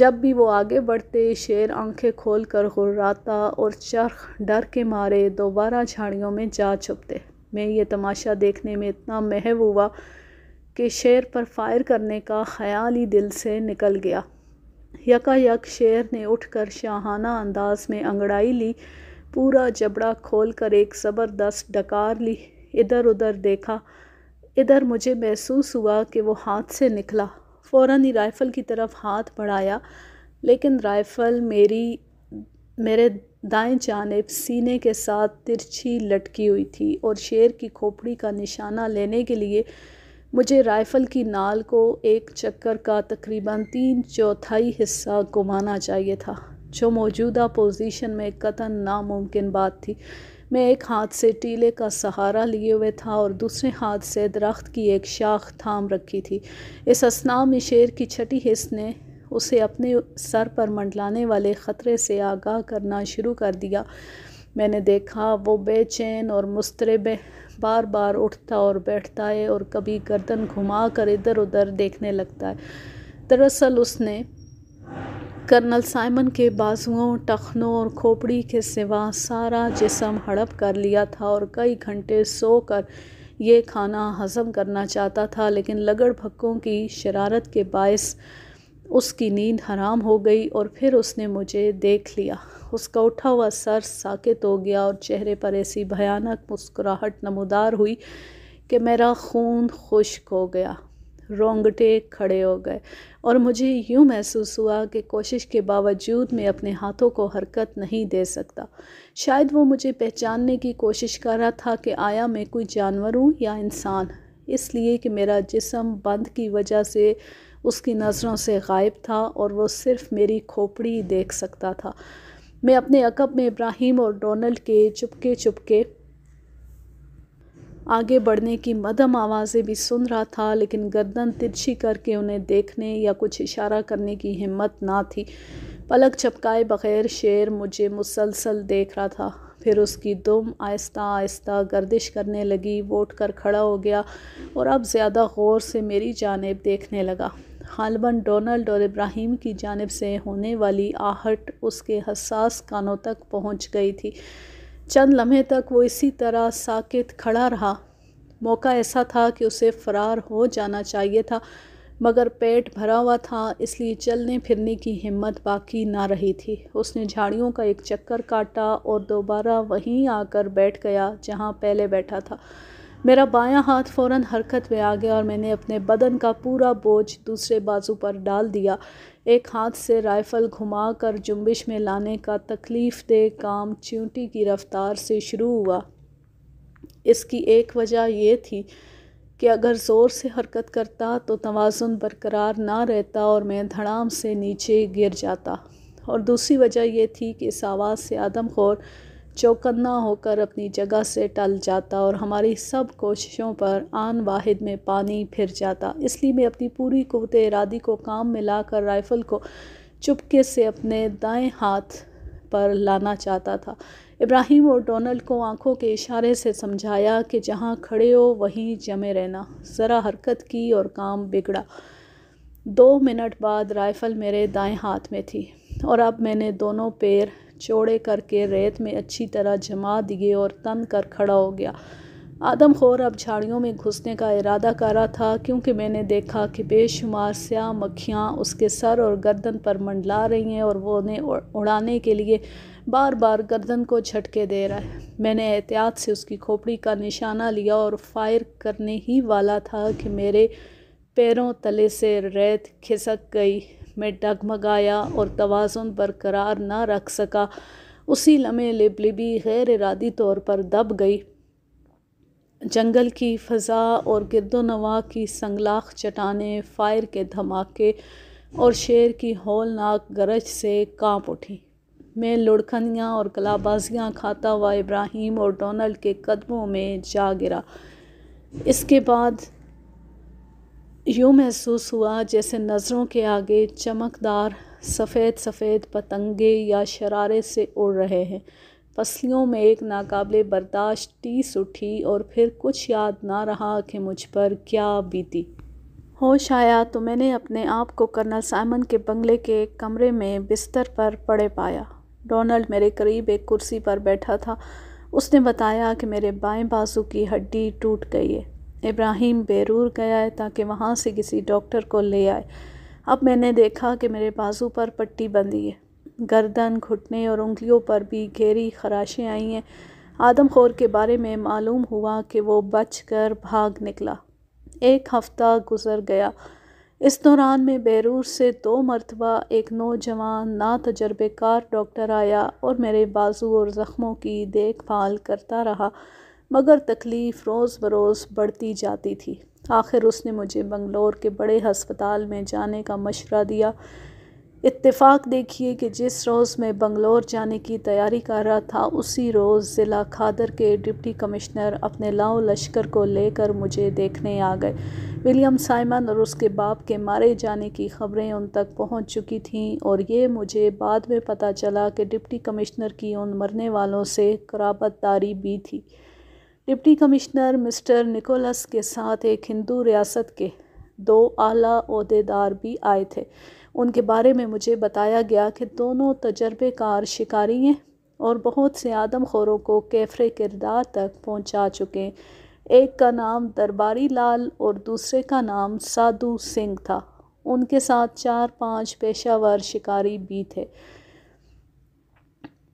जब भी वो आगे बढ़ते शेर आंखें खोल कर हुर्राता और चरख डर के मारे दोबारा झाड़ियों में जा छुपते मैं ये तमाशा देखने में इतना महव हुआ कि शेर पर फायर करने का ख्याल ही दिल से निकल गया यका यक शेर ने उठकर शाहाना अंदाज में अंगड़ाई ली पूरा जबड़ा खोल कर एक ज़बरदस्त डकार ली इधर उधर देखा इधर मुझे महसूस हुआ कि वो हाथ से निकला फ़ौर ही राइफ़ल की तरफ हाथ बढ़ाया लेकिन राइफ़ल मेरी मेरे दाएं जानब सीने के साथ तिरछी लटकी हुई थी और शेर की खोपड़ी का निशाना लेने के लिए मुझे राइफ़ल की नाल को एक चक्कर का तकरीबन तीन चौथाई हिस्सा घुमाना चाहिए था जो मौजूदा पोजीशन में कतन नामुमकिन बात थी मैं एक हाथ से टीले का सहारा लिए हुए था और दूसरे हाथ से दरख्त की एक शाख थाम रखी थी इस असना में शेर की छठी हिस्स ने उसे अपने सर पर मंडलाने वाले ख़तरे से आगाह करना शुरू कर दिया मैंने देखा वो बेचैन और मुस्तरब बार बार उठता और बैठता है और कभी गर्दन घुमा कर इधर उधर देखने लगता है दरअसल उसने कर्नल साइमन के बाजुओं टखनों और खोपड़ी के सिवा सारा जिसम हड़प कर लिया था और कई घंटे सोकर ये खाना हजम करना चाहता था लेकिन लगड़ भक्कों की शरारत के बायस उसकी नींद हराम हो गई और फिर उसने मुझे देख लिया उसका उठा हुआ सर साकित हो गया और चेहरे पर ऐसी भयानक मुस्कुराहट नमोदार हुई कि मेरा खून खुश्क हो गया रोंगटे खड़े हो गए और मुझे यूँ महसूस हुआ कि कोशिश के बावजूद मैं अपने हाथों को हरकत नहीं दे सकता शायद वो मुझे पहचानने की कोशिश कर रहा था कि आया मैं कोई जानवर हूँ या इंसान इसलिए कि मेरा जिसम बंद की वजह से उसकी नज़रों से गायब था और वो सिर्फ मेरी खोपड़ी देख सकता था मैं अपने अकब में इब्राहिम और डोनल्ड के चुपके चुपके आगे बढ़ने की मदम आवाज़ें भी सुन रहा था लेकिन गर्दन तिरछी करके उन्हें देखने या कुछ इशारा करने की हिम्मत ना थी पलक चपकाए बगैर शेर मुझे मुसलसल देख रहा था फिर उसकी दुम आहिस्ता आहिस्ता गर्दिश करने लगी वोट कर खड़ा हो गया और अब ज़्यादा गौर से मेरी जानब देखने लगा खालबन डोनल्ड और इब्राहिम की जानब से होने वाली आहट उसके हसास कानों तक पहुंच गई थी चंद लम्हे तक वो इसी तरह साकित खड़ा रहा मौका ऐसा था कि उसे फरार हो जाना चाहिए था मगर पेट भरा हुआ था इसलिए चलने फिरने की हिम्मत बाकी ना रही थी उसने झाड़ियों का एक चक्कर काटा और दोबारा वहीं आकर बैठ गया जहाँ पहले बैठा था मेरा बायां हाथ फौरन हरकत में आ गया और मैंने अपने बदन का पूरा बोझ दूसरे बाजू पर डाल दिया एक हाथ से राइफ़ल घुमाकर जुम्बिश में लाने का तकलीफ़ दे काम चींटी की रफ़्तार से शुरू हुआ इसकी एक वजह यह थी कि अगर ज़ोर से हरकत करता तो तोज़ुन बरकरार ना रहता और मैं धड़ाम से नीचे गिर जाता और दूसरी वजह यह थी कि इस आवाज़ से आदम खोर चौकन्ना होकर अपनी जगह से टल जाता और हमारी सब कोशिशों पर आन वाहिद में पानी फिर जाता इसलिए मैं अपनी पूरी कोत इरादी को काम में लाकर राइफ़ल को चुपके से अपने दाएं हाथ पर लाना चाहता था इब्राहिम और डोनल्ड को आंखों के इशारे से समझाया कि जहां खड़े हो वहीं जमे रहना ज़रा हरकत की और काम बिगड़ा दो मिनट बाद राइफ़ल मेरे दाएं हाथ में थी और अब मैंने दोनों पैर चौड़े करके रेत में अच्छी तरह जमा दिए और तन कर खड़ा हो गया आदम खोर अब झाड़ियों में घुसने का इरादा कर रहा था क्योंकि मैंने देखा कि बेशुमार स्याह मक्खियाँ उसके सर और गर्दन पर मंडला रही हैं और वो उन्हें उड़ाने के लिए बार बार गर्दन को झटके दे रहा है मैंने एहतियात से उसकी खोपड़ी का निशाना लिया और फायर करने ही वाला था कि मेरे पैरों तले से रेत खिसक गई मैं डगमगाया और तोज़ुन बरकरार ना रख सका उसी लम्हे लिबलिबी गैर इरादी तौर पर दब गई जंगल की फ़जा और गिरदोनवा की संगलाख चटाने फायर के धमाके और शेर की होलनाक गरज से कांप उठी मैं लुढ़कनियाँ और कलाबाजियाँ खाता हुआ इब्राहिम और डोनल्ड के कदमों में जा गिरा इसके बाद यूँ महसूस हुआ जैसे नज़रों के आगे चमकदार सफ़ेद सफ़ेद पतंगे या शरारे से उड़ रहे हैं पसलियों में एक नाकाबले बर्दाश्त टीस उठी और फिर कुछ याद ना रहा कि मुझ पर क्या बीती होश आया तो मैंने अपने आप को कर्नल साइमन के बंगले के एक कमरे में बिस्तर पर पड़े पाया डोनाल्ड मेरे करीब एक कुर्सी पर बैठा था उसने बताया कि मेरे बाएं बाजू की हड्डी टूट गई है इब्राहिम बैरूर गया है ताकि वहाँ से किसी डॉक्टर को ले आए अब मैंने देखा कि मेरे बाजू पर पट्टी बंधी है गर्दन घुटने और उंगलियों पर भी गहरी खराशें आई हैं आदमखोर के बारे में मालूम हुआ कि वो बच कर भाग निकला एक हफ़्ता गुज़र गया इस दौरान में बैरूर से दो मरतबा एक नौजवान ना तजर्बेकार डॉक्टर आया और मेरे बाजू और ज़ख्मों की देखभाल करता रहा मगर तकलीफ़ रोज़ बरोज़ बढ़ती जाती थी आखिर उसने मुझे बंगलोर के बड़े हस्पताल में जाने का मशवरा दिया इत्तेफाक देखिए कि जिस रोज़ मैं बंगलोर जाने की तैयारी कर रहा था उसी रोज़ ज़िला खादर के डिप्टी कमिश्नर अपने लाओ लश्कर को लेकर मुझे देखने आ गए विलियम साइमन और उसके बाप के मारे जाने की खबरें उन तक पहुंच चुकी थीं और ये मुझे बाद में पता चला कि डिप्टी कमिश्नर की उन मरने वालों से कराबतदारी भी थी डिप्टी कमिश्नर मिस्टर निकोलस के साथ एक हिंदू रियासत के दो आला अहदेदार भी आए थे उनके बारे में मुझे बताया गया कि दोनों तजर्बेकार शिकारी हैं और बहुत से आदमखोरों को कैफरे किरदार तक पहुंचा चुके हैं एक का नाम दरबारी लाल और दूसरे का नाम साधु सिंह था उनके साथ चार पांच पेशावर शिकारी भी थे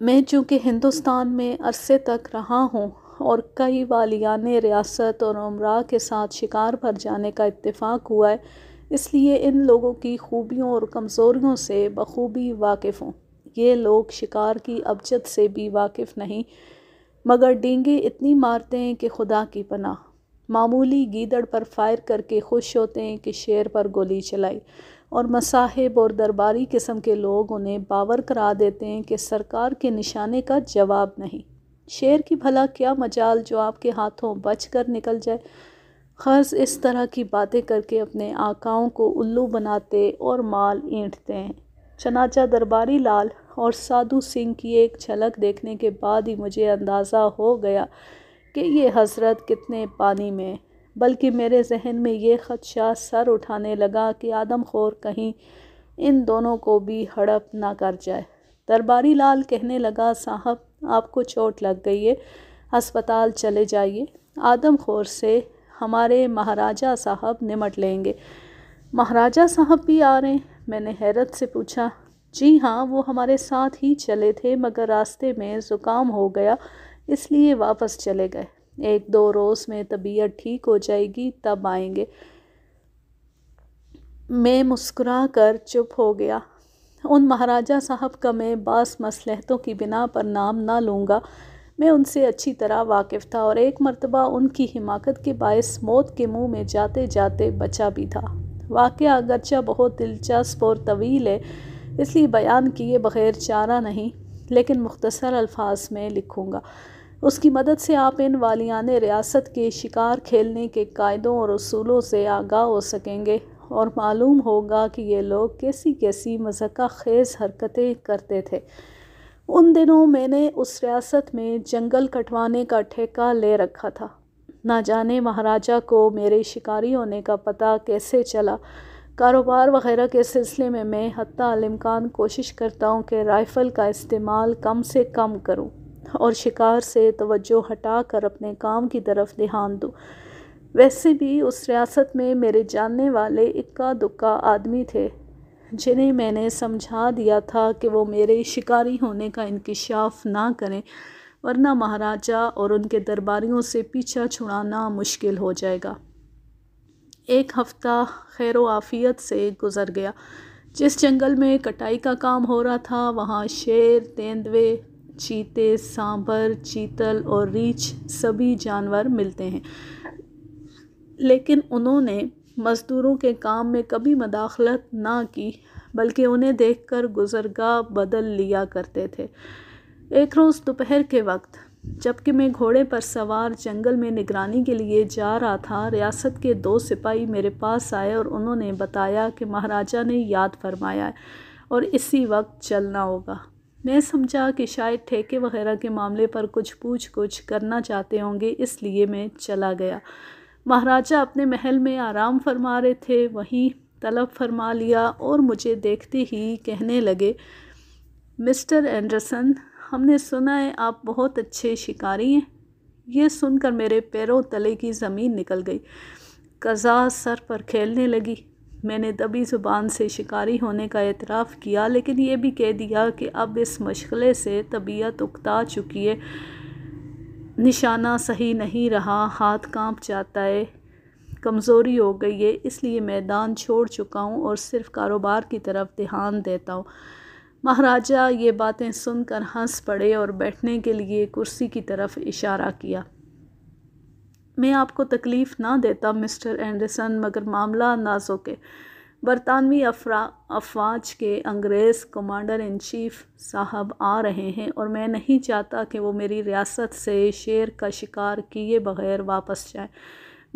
मैं चूँकि हिंदुस्तान में अरसे तक रहा हूँ और कई वालियान रियासत और उमरा के साथ शिकार पर जाने का इत्तेफाक हुआ है इसलिए इन लोगों की खूबियों और कमज़ोरियों से बखूबी वाकिफ़ हूँ ये लोग शिकार की अबजद से भी वाकिफ़ नहीं मगर डेंगे इतनी मारते हैं कि खुदा की पनाह मामूली गीदड़ पर फायर करके खुश होते हैं कि शेर पर गोली चलाई और मसाहिब और दरबारी किस्म के लोग उन्हें बावर करा देते हैं कि सरकार के निशाने का जवाब नहीं शेर की भला क्या मजाल जो आपके हाथों बच कर निकल जाए खर्ज इस तरह की बातें करके अपने आकाओं को उल्लू बनाते और माल ईंटते हैं चनाचा दरबारी लाल और साधु सिंह की एक झलक देखने के बाद ही मुझे अंदाज़ा हो गया कि ये हसरत कितने पानी में बल्कि मेरे जहन में ये खदशा सर उठाने लगा कि आदम खोर कहीं इन दोनों को भी हड़प ना कर जाए दरबारी लाल कहने लगा साहब आपको चोट लग गई है अस्पताल चले जाइए आदमखोर से हमारे महाराजा साहब निमट लेंगे महाराजा साहब भी आ रहे हैं मैंने हैरत से पूछा जी हाँ वो हमारे साथ ही चले थे मगर रास्ते में ज़ुकाम हो गया इसलिए वापस चले गए एक दो रोज़ में तबीयत ठीक हो जाएगी तब आएंगे मैं मुस्कुरा कर चुप हो गया उन महाराजा साहब का मैं बास मसलहतों की बिना पर नाम ना लूँगा मैं उनसे अच्छी तरह वाकिफ़ था और एक मरतबा उनकी हिमाकत के बायस मौत के मुंह में जाते जाते बचा भी था वाक़ अगरचा बहुत दिलचस्प और तवील है इसलिए बयान किए बग़ैर चारा नहीं लेकिन मुख्तसर अल्फाज में लिखूँगा उसकी मदद से आप इन वालियाने रियासत के शिकार खेलने के कायदों और असूलों से आगाह हो सकेंगे और मालूम होगा कि ये लोग कैसी कैसी मजक़ा खेज़ हरकतें करते थे उन दिनों मैंने उस रियासत में जंगल कटवाने का ठेका ले रखा था ना जाने महाराजा को मेरे शिकारी होने का पता कैसे चला कारोबार वगैरह के सिलसिले में मैं हती कोशिश करता हूँ कि राइफ़ल का इस्तेमाल कम से कम करूँ और शिकार से तवज्जो हटा कर अपने काम की तरफ ध्यान दूँ वैसे भी उस रियासत में मेरे जानने वाले इक्का दुक्का आदमी थे जिन्हें मैंने समझा दिया था कि वो मेरे शिकारी होने का इंकशाफ ना करें वरना महाराजा और उनके दरबारियों से पीछा छुड़ाना मुश्किल हो जाएगा एक हफ़्ता खैर आफ़ियत से गुज़र गया जिस जंगल में कटाई का काम हो रहा था वहाँ शेर तेंदवे चीते सांभर चीतल और रीछ सभी जानवर मिलते हैं लेकिन उन्होंने मज़दूरों के काम में कभी मदाख़लत ना की बल्कि उन्हें देखकर गुजरगा बदल लिया करते थे एक रोज़ दोपहर के वक्त जबकि मैं घोड़े पर सवार जंगल में निगरानी के लिए जा रहा था रियासत के दो सिपाही मेरे पास आए और उन्होंने बताया कि महाराजा ने याद फरमाया है और इसी वक्त चलना होगा मैं समझा कि शायद ठेके वगैरह के मामले पर कुछ पूछ कुछ करना चाहते होंगे इसलिए मैं चला गया महाराजा अपने महल में आराम फरमा रहे थे वहीं तलब फरमा लिया और मुझे देखते ही कहने लगे मिस्टर एंडरसन हमने सुना है आप बहुत अच्छे शिकारी हैं ये सुनकर मेरे पैरों तले की ज़मीन निकल गई कज़ा सर पर खेलने लगी मैंने दबी ज़ुबान से शिकारी होने का एतराफ़ किया लेकिन ये भी कह दिया कि अब इस मशगले से तबीयत उकता चुकी है निशाना सही नहीं रहा हाथ कांप जाता है कमज़ोरी हो गई है इसलिए मैदान छोड़ चुका हूँ और सिर्फ कारोबार की तरफ ध्यान देता हूँ महाराजा ये बातें सुनकर हंस पड़े और बैठने के लिए कुर्सी की तरफ इशारा किया मैं आपको तकलीफ़ ना देता मिस्टर एंडरसन मगर मामला नाजुक के बरतानवी अफवाज के अंग्रेज़ कमांडर इन चीफ साहब आ रहे हैं और मैं नहीं चाहता कि वो मेरी रियासत से शेर का शिकार किए बग़ैर वापस जाए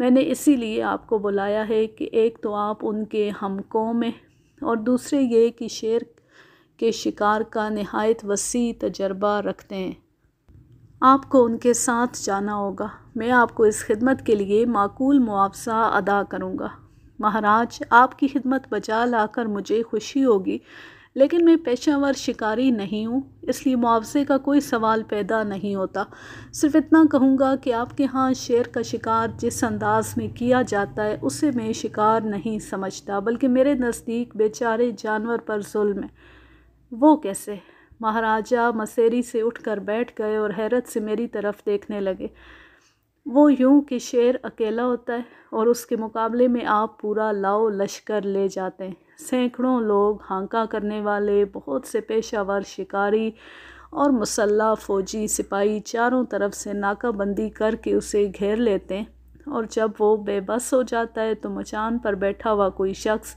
मैंने इसीलिए आपको बुलाया है कि एक तो आप उनके हमकों में और दूसरे ये कि शेर के शिकार का नहायत वसी तजर्बा रखते हैं आपको उनके साथ जाना होगा मैं आपको इस खिदमत के लिए माकूल मुआवजा अदा करूँगा महाराज आपकी खिदमत बचा लाकर मुझे खुशी होगी लेकिन मैं पेशावर शिकारी नहीं हूँ इसलिए मुआवजे का कोई सवाल पैदा नहीं होता सिर्फ इतना कहूँगा कि आपके यहाँ शेर का शिकार जिस अंदाज में किया जाता है उसे मैं शिकार नहीं समझता बल्कि मेरे नज़दीक बेचारे जानवर पर जुल्म है वो कैसे महाराजा मसेरी से उठकर बैठ गए और हैरत से मेरी तरफ़ देखने लगे वो यूं कि शेर अकेला होता है और उसके मुकाबले में आप पूरा लाओ लश्कर ले जाते हैं सैकड़ों लोग हांका करने वाले बहुत से पेशावर शिकारी और मुसल्ह फ़ौजी सिपाही चारों तरफ से नाकाबंदी करके उसे घेर लेते हैं और जब वो बेबस हो जाता है तो मचान पर बैठा हुआ कोई शख्स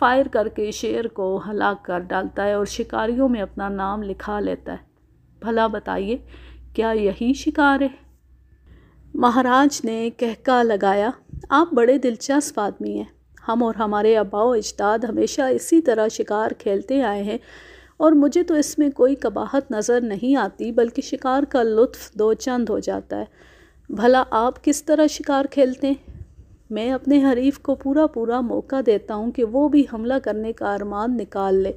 फायर करके शेर को हलाक कर डालता है और शिकारियों में अपना नाम लिखा लेता है भला बताइए क्या यही शिकार है महाराज ने कहका लगाया आप बड़े दिलचस्प आदमी हैं हम और हमारे अबाव अजदाद हमेशा इसी तरह शिकार खेलते आए हैं और मुझे तो इसमें कोई कबाहत नज़र नहीं आती बल्कि शिकार का लुत्फ़ दो चंद हो जाता है भला आप किस तरह शिकार खेलते हैं मैं अपने हरीफ को पूरा पूरा मौका देता हूँ कि वो भी हमला करने का अरमान निकाल ले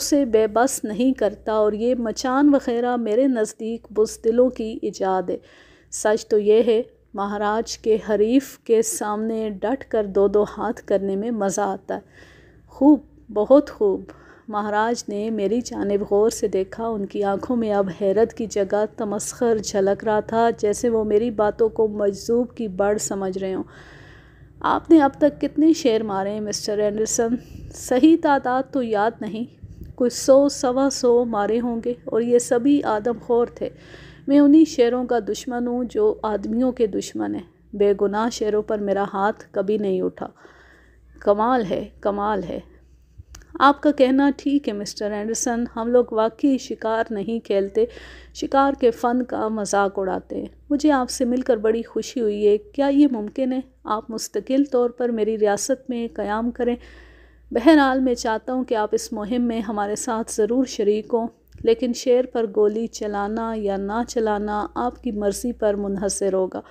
उसे बेबस नहीं करता और ये मचान वगैरह मेरे नज़दीक बुजदिलों की इजाद है सच तो ये है महाराज के हरीफ के सामने डट कर दो दो हाथ करने में मज़ा आता है खूब बहुत खूब महाराज ने मेरी जानब गौर से देखा उनकी आंखों में अब हैरत की जगह तमस्खर झलक रहा था जैसे वो मेरी बातों को मजजूब की बढ़ समझ रहे हों आपने अब तक कितने शेर मारे हैं मिस्टर एंडरसन सही तादाद तो याद नहीं कुछ सौ सवा सौ मारे होंगे और ये सभी आदम खोर थे मैं उन्हीं शेरों का दुश्मन हूँ जो आदमियों के दुश्मन हैं बेगुनाह शेरों पर मेरा हाथ कभी नहीं उठा कमाल है कमाल है आपका कहना ठीक है मिस्टर एंडरसन हम लोग वाकई शिकार नहीं खेलते शिकार के फ़न का मजाक उड़ाते हैं मुझे आपसे मिलकर बड़ी खुशी हुई है क्या ये मुमकिन है आप मुस्तकिल तौर पर मेरी रियासत में क़याम करें बहरहाल मैं चाहता हूँ कि आप इस मुहिम में हमारे साथ ज़रूर शरीक हों लेकिन शेर पर गोली चलाना या ना चलाना आपकी मर्ज़ी पर मुनहसर होगा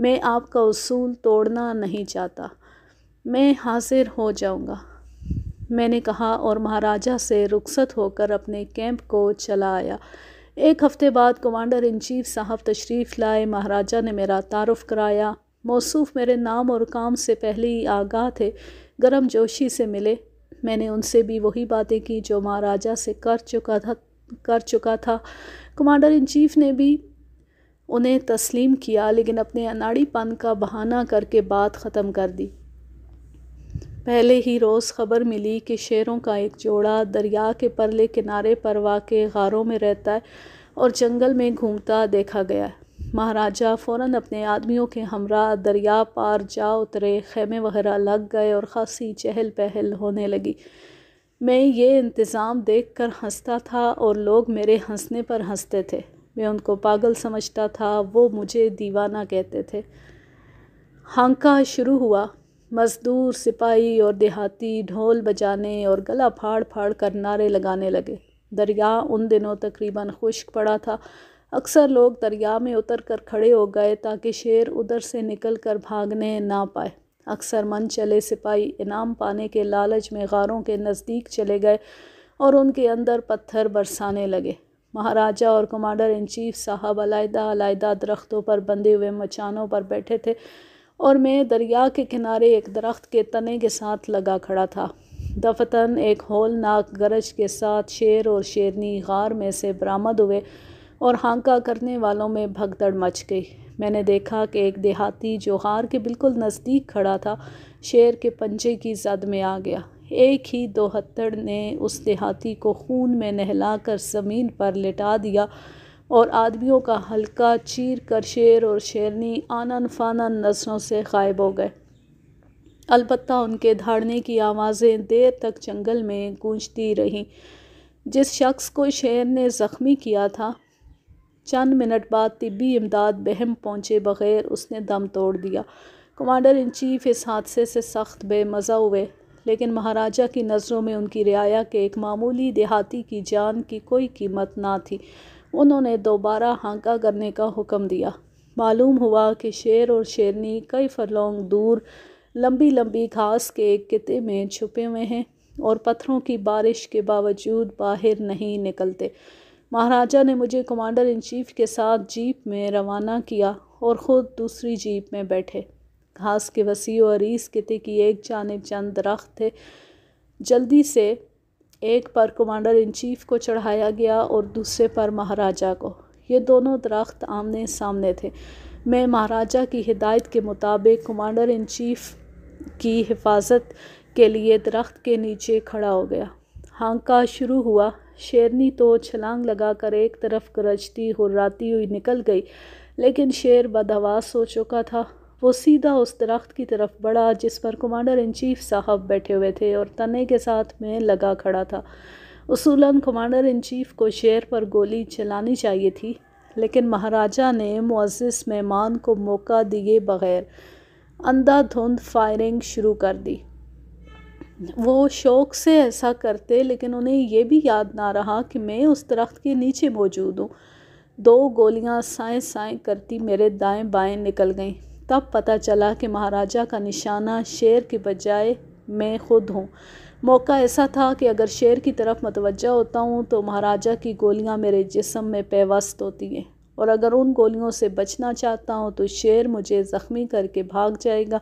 मैं आपका उसूल तोड़ना नहीं चाहता मैं हाजिर हो जाऊंगा मैंने कहा और महाराजा से रुखसत होकर अपने कैंप को चला आया एक हफ़्ते बाद कमांडर इन चीफ साहब तशरीफ़ लाए महाराजा ने मेरा तारफ़ कराया मौसूफ मेरे नाम और काम से पहले ही आगाह थे गर्म जोशी से मिले मैंने उनसे भी वही बातें की जो महाराजा से कर चुका था कर चुका था कमांडर इन चीफ ने भी उन्हें तस्लीम किया लेकिन अपने अनाड़ीपन का बहाना करके बात ख़त्म कर दी पहले ही रोज़ ख़बर मिली कि शेरों का एक जोड़ा दरिया के परले किनारे पर वाक़ गारों में रहता है और जंगल में घूमता देखा गया है महाराजा फ़ौरन अपने आदमियों के हमरा दरिया पार जा उतरे खेमे वगैरह लग गए और ख़ासी चहल पहल होने लगी मैं ये इंतज़ाम देखकर हंसता था और लोग मेरे हंसने पर हंसते थे मैं उनको पागल समझता था वो मुझे दीवाना कहते थे हांका शुरू हुआ मज़दूर सिपाही और देहाती ढोल बजाने और गला फाड़ फाड़ कर नारे लगाने लगे दरिया उन दिनों तकरीबन खुश्क पड़ा था अक्सर लोग दरिया में उतर कर खड़े हो गए ताकि शेर उधर से निकल कर भागने ना पाए अक्सर मन चले सिपाही इनाम पाने के लालच में गारों के नज़दीक चले गए और उनके अंदर पत्थर बरसाने लगे महाराजा और कमांडर इन चीफ साहब अलाइदा अलाइदा दरख्तों पर बंधे हुए मचानों पर बैठे थे और मैं दरिया के किनारे एक दरख्त के तने के साथ लगा खड़ा था दफतन एक होलनाक गरज के साथ शेर और शेरनी गार में से बरामद हुए और हांका करने वालों में भगदड़ मच गई मैंने देखा कि एक देहाती जोहार के बिल्कुल नज़दीक खड़ा था शेर के पंजे की जद में आ गया एक ही दोहत्तड़ ने उस देहाती को खून में नहलाकर ज़मीन पर लिटा दिया और आदमियों का हल्का चीर कर शेर और शेरनी आनन फानन नसरों से गायब हो गए अलबत् उनके धाड़ने की आवाज़ें देर तक जंगल में गूंजती रहीं जिस शख्स को शेर ने ज़ख्मी किया था चंद मिनट बाद तिबी इमदाद बहम पहुँचे बगैर उसने दम तोड़ दिया कमांडर इन चीफ इस हादसे से सख्त बेमज़ा हुए लेकिन महाराजा की नज़रों में उनकी रियाया के एक मामूली देहाती की जान की कोई कीमत ना थी उन्होंने दोबारा हांका करने का हुक्म दिया मालूम हुआ कि शेर और शेरनी कई फरलोंग दूर लंबी लंबी घास के एक किते में छुपे हुए हैं और पत्थरों की बारिश के बावजूद बाहर नहीं निकलते महाराजा ने मुझे कमांडर इन चीफ के साथ जीप में रवाना किया और ख़ुद दूसरी जीप में बैठे घास के वसी और रीस किते की एक जानब चंद दरख्त थे जल्दी से एक पर कमांडर इन चीफ को चढ़ाया गया और दूसरे पर महाराजा को ये दोनों दरख्त आमने सामने थे मैं महाराजा की हिदायत के मुताबिक कमांडर इन चीफ की हिफाजत के लिए दरख्त के नीचे खड़ा हो गया हांका शुरू हुआ शेरनी तो छलांग लगाकर एक तरफ गरजती हुर्राती हुई निकल गई लेकिन शेर बदहवास हो चुका था वो सीधा उस दरख्त की तरफ बढ़ा जिस पर कमांडर इन चीफ साहब बैठे हुए थे और तने के साथ में लगा खड़ा था उसूलन कमांडर इन चीफ को शेर पर गोली चलानी चाहिए थी लेकिन महाराजा ने मुआज़ मेहमान को मौका दिए बगैर अंधाधुंध फायरिंग शुरू कर दी वो शौक़ से ऐसा करते लेकिन उन्हें यह भी याद ना रहा कि मैं उस दरख्त के नीचे मौजूद हूँ दो गोलियाँ साएँ साएँ करती मेरे दाएँ बाएँ निकल गईं तब पता चला कि महाराजा का निशाना शेर के बजाय मैं खुद हूँ मौका ऐसा था कि अगर शेर की तरफ मतवजा होता हूँ तो महाराजा की गोलियाँ मेरे जिसम में पेवस्त होती हैं और अगर उन गोलियों से बचना चाहता हूँ तो शेर मुझे ज़ख्मी करके भाग जाएगा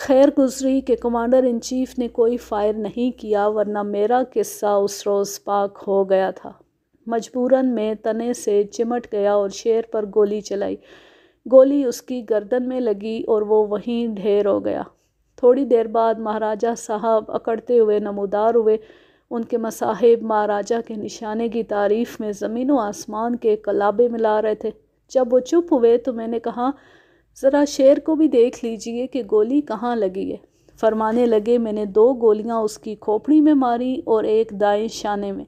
खैर गुजरी के कमांडर इन चीफ ने कोई फायर नहीं किया वरना मेरा किस्सा उस रोज़ पाक हो गया था मजबूरन में तने से चिमट गया और शेर पर गोली चलाई गोली उसकी गर्दन में लगी और वो वहीं ढेर हो गया थोड़ी देर बाद महाराजा साहब अकड़ते हुए नमोदार हुए उनके मसाहिब महाराजा के निशाने की तारीफ़ में ज़मीन व आसमान के कलाबे मिला रहे थे जब वो चुप हुए तो मैंने कहा ज़रा शेर को भी देख लीजिए कि गोली कहाँ लगी है फरमाने लगे मैंने दो गोलियाँ उसकी खोपड़ी में मारी और एक दाएं शाने में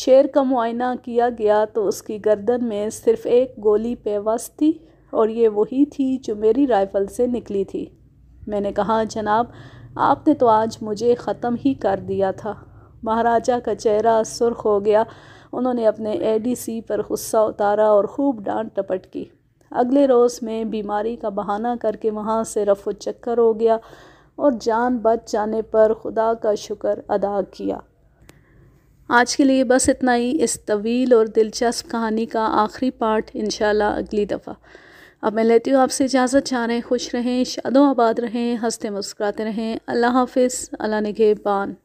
शेर का मुआयना किया गया तो उसकी गर्दन में सिर्फ एक गोली पेवस थी और ये वही थी जो मेरी राइफ़ल से निकली थी मैंने कहा जनाब आपने तो आज मुझे ख़त्म ही कर दिया था महाराजा का चेहरा सुर्ख हो गया उन्होंने अपने एडीसी पर गुस्सा उतारा और खूब डांट टपट की अगले रोज़ मैं बीमारी का बहाना करके वहाँ से रफो चक्कर हो गया और जान बच जाने पर खुदा का शुक्र अदा किया आज के लिए बस इतना ही इस तवील और दिलचस्प कहानी का आखिरी पार्ट इन अगली दफ़ा अब मैं लेती हूँ आपसे इजाज़त चाह रहे खुश रहें शादो आबाद रहें हंसते मुस्कुराते रहें अल्लाह हाफिज़ अल्लाह नगेबान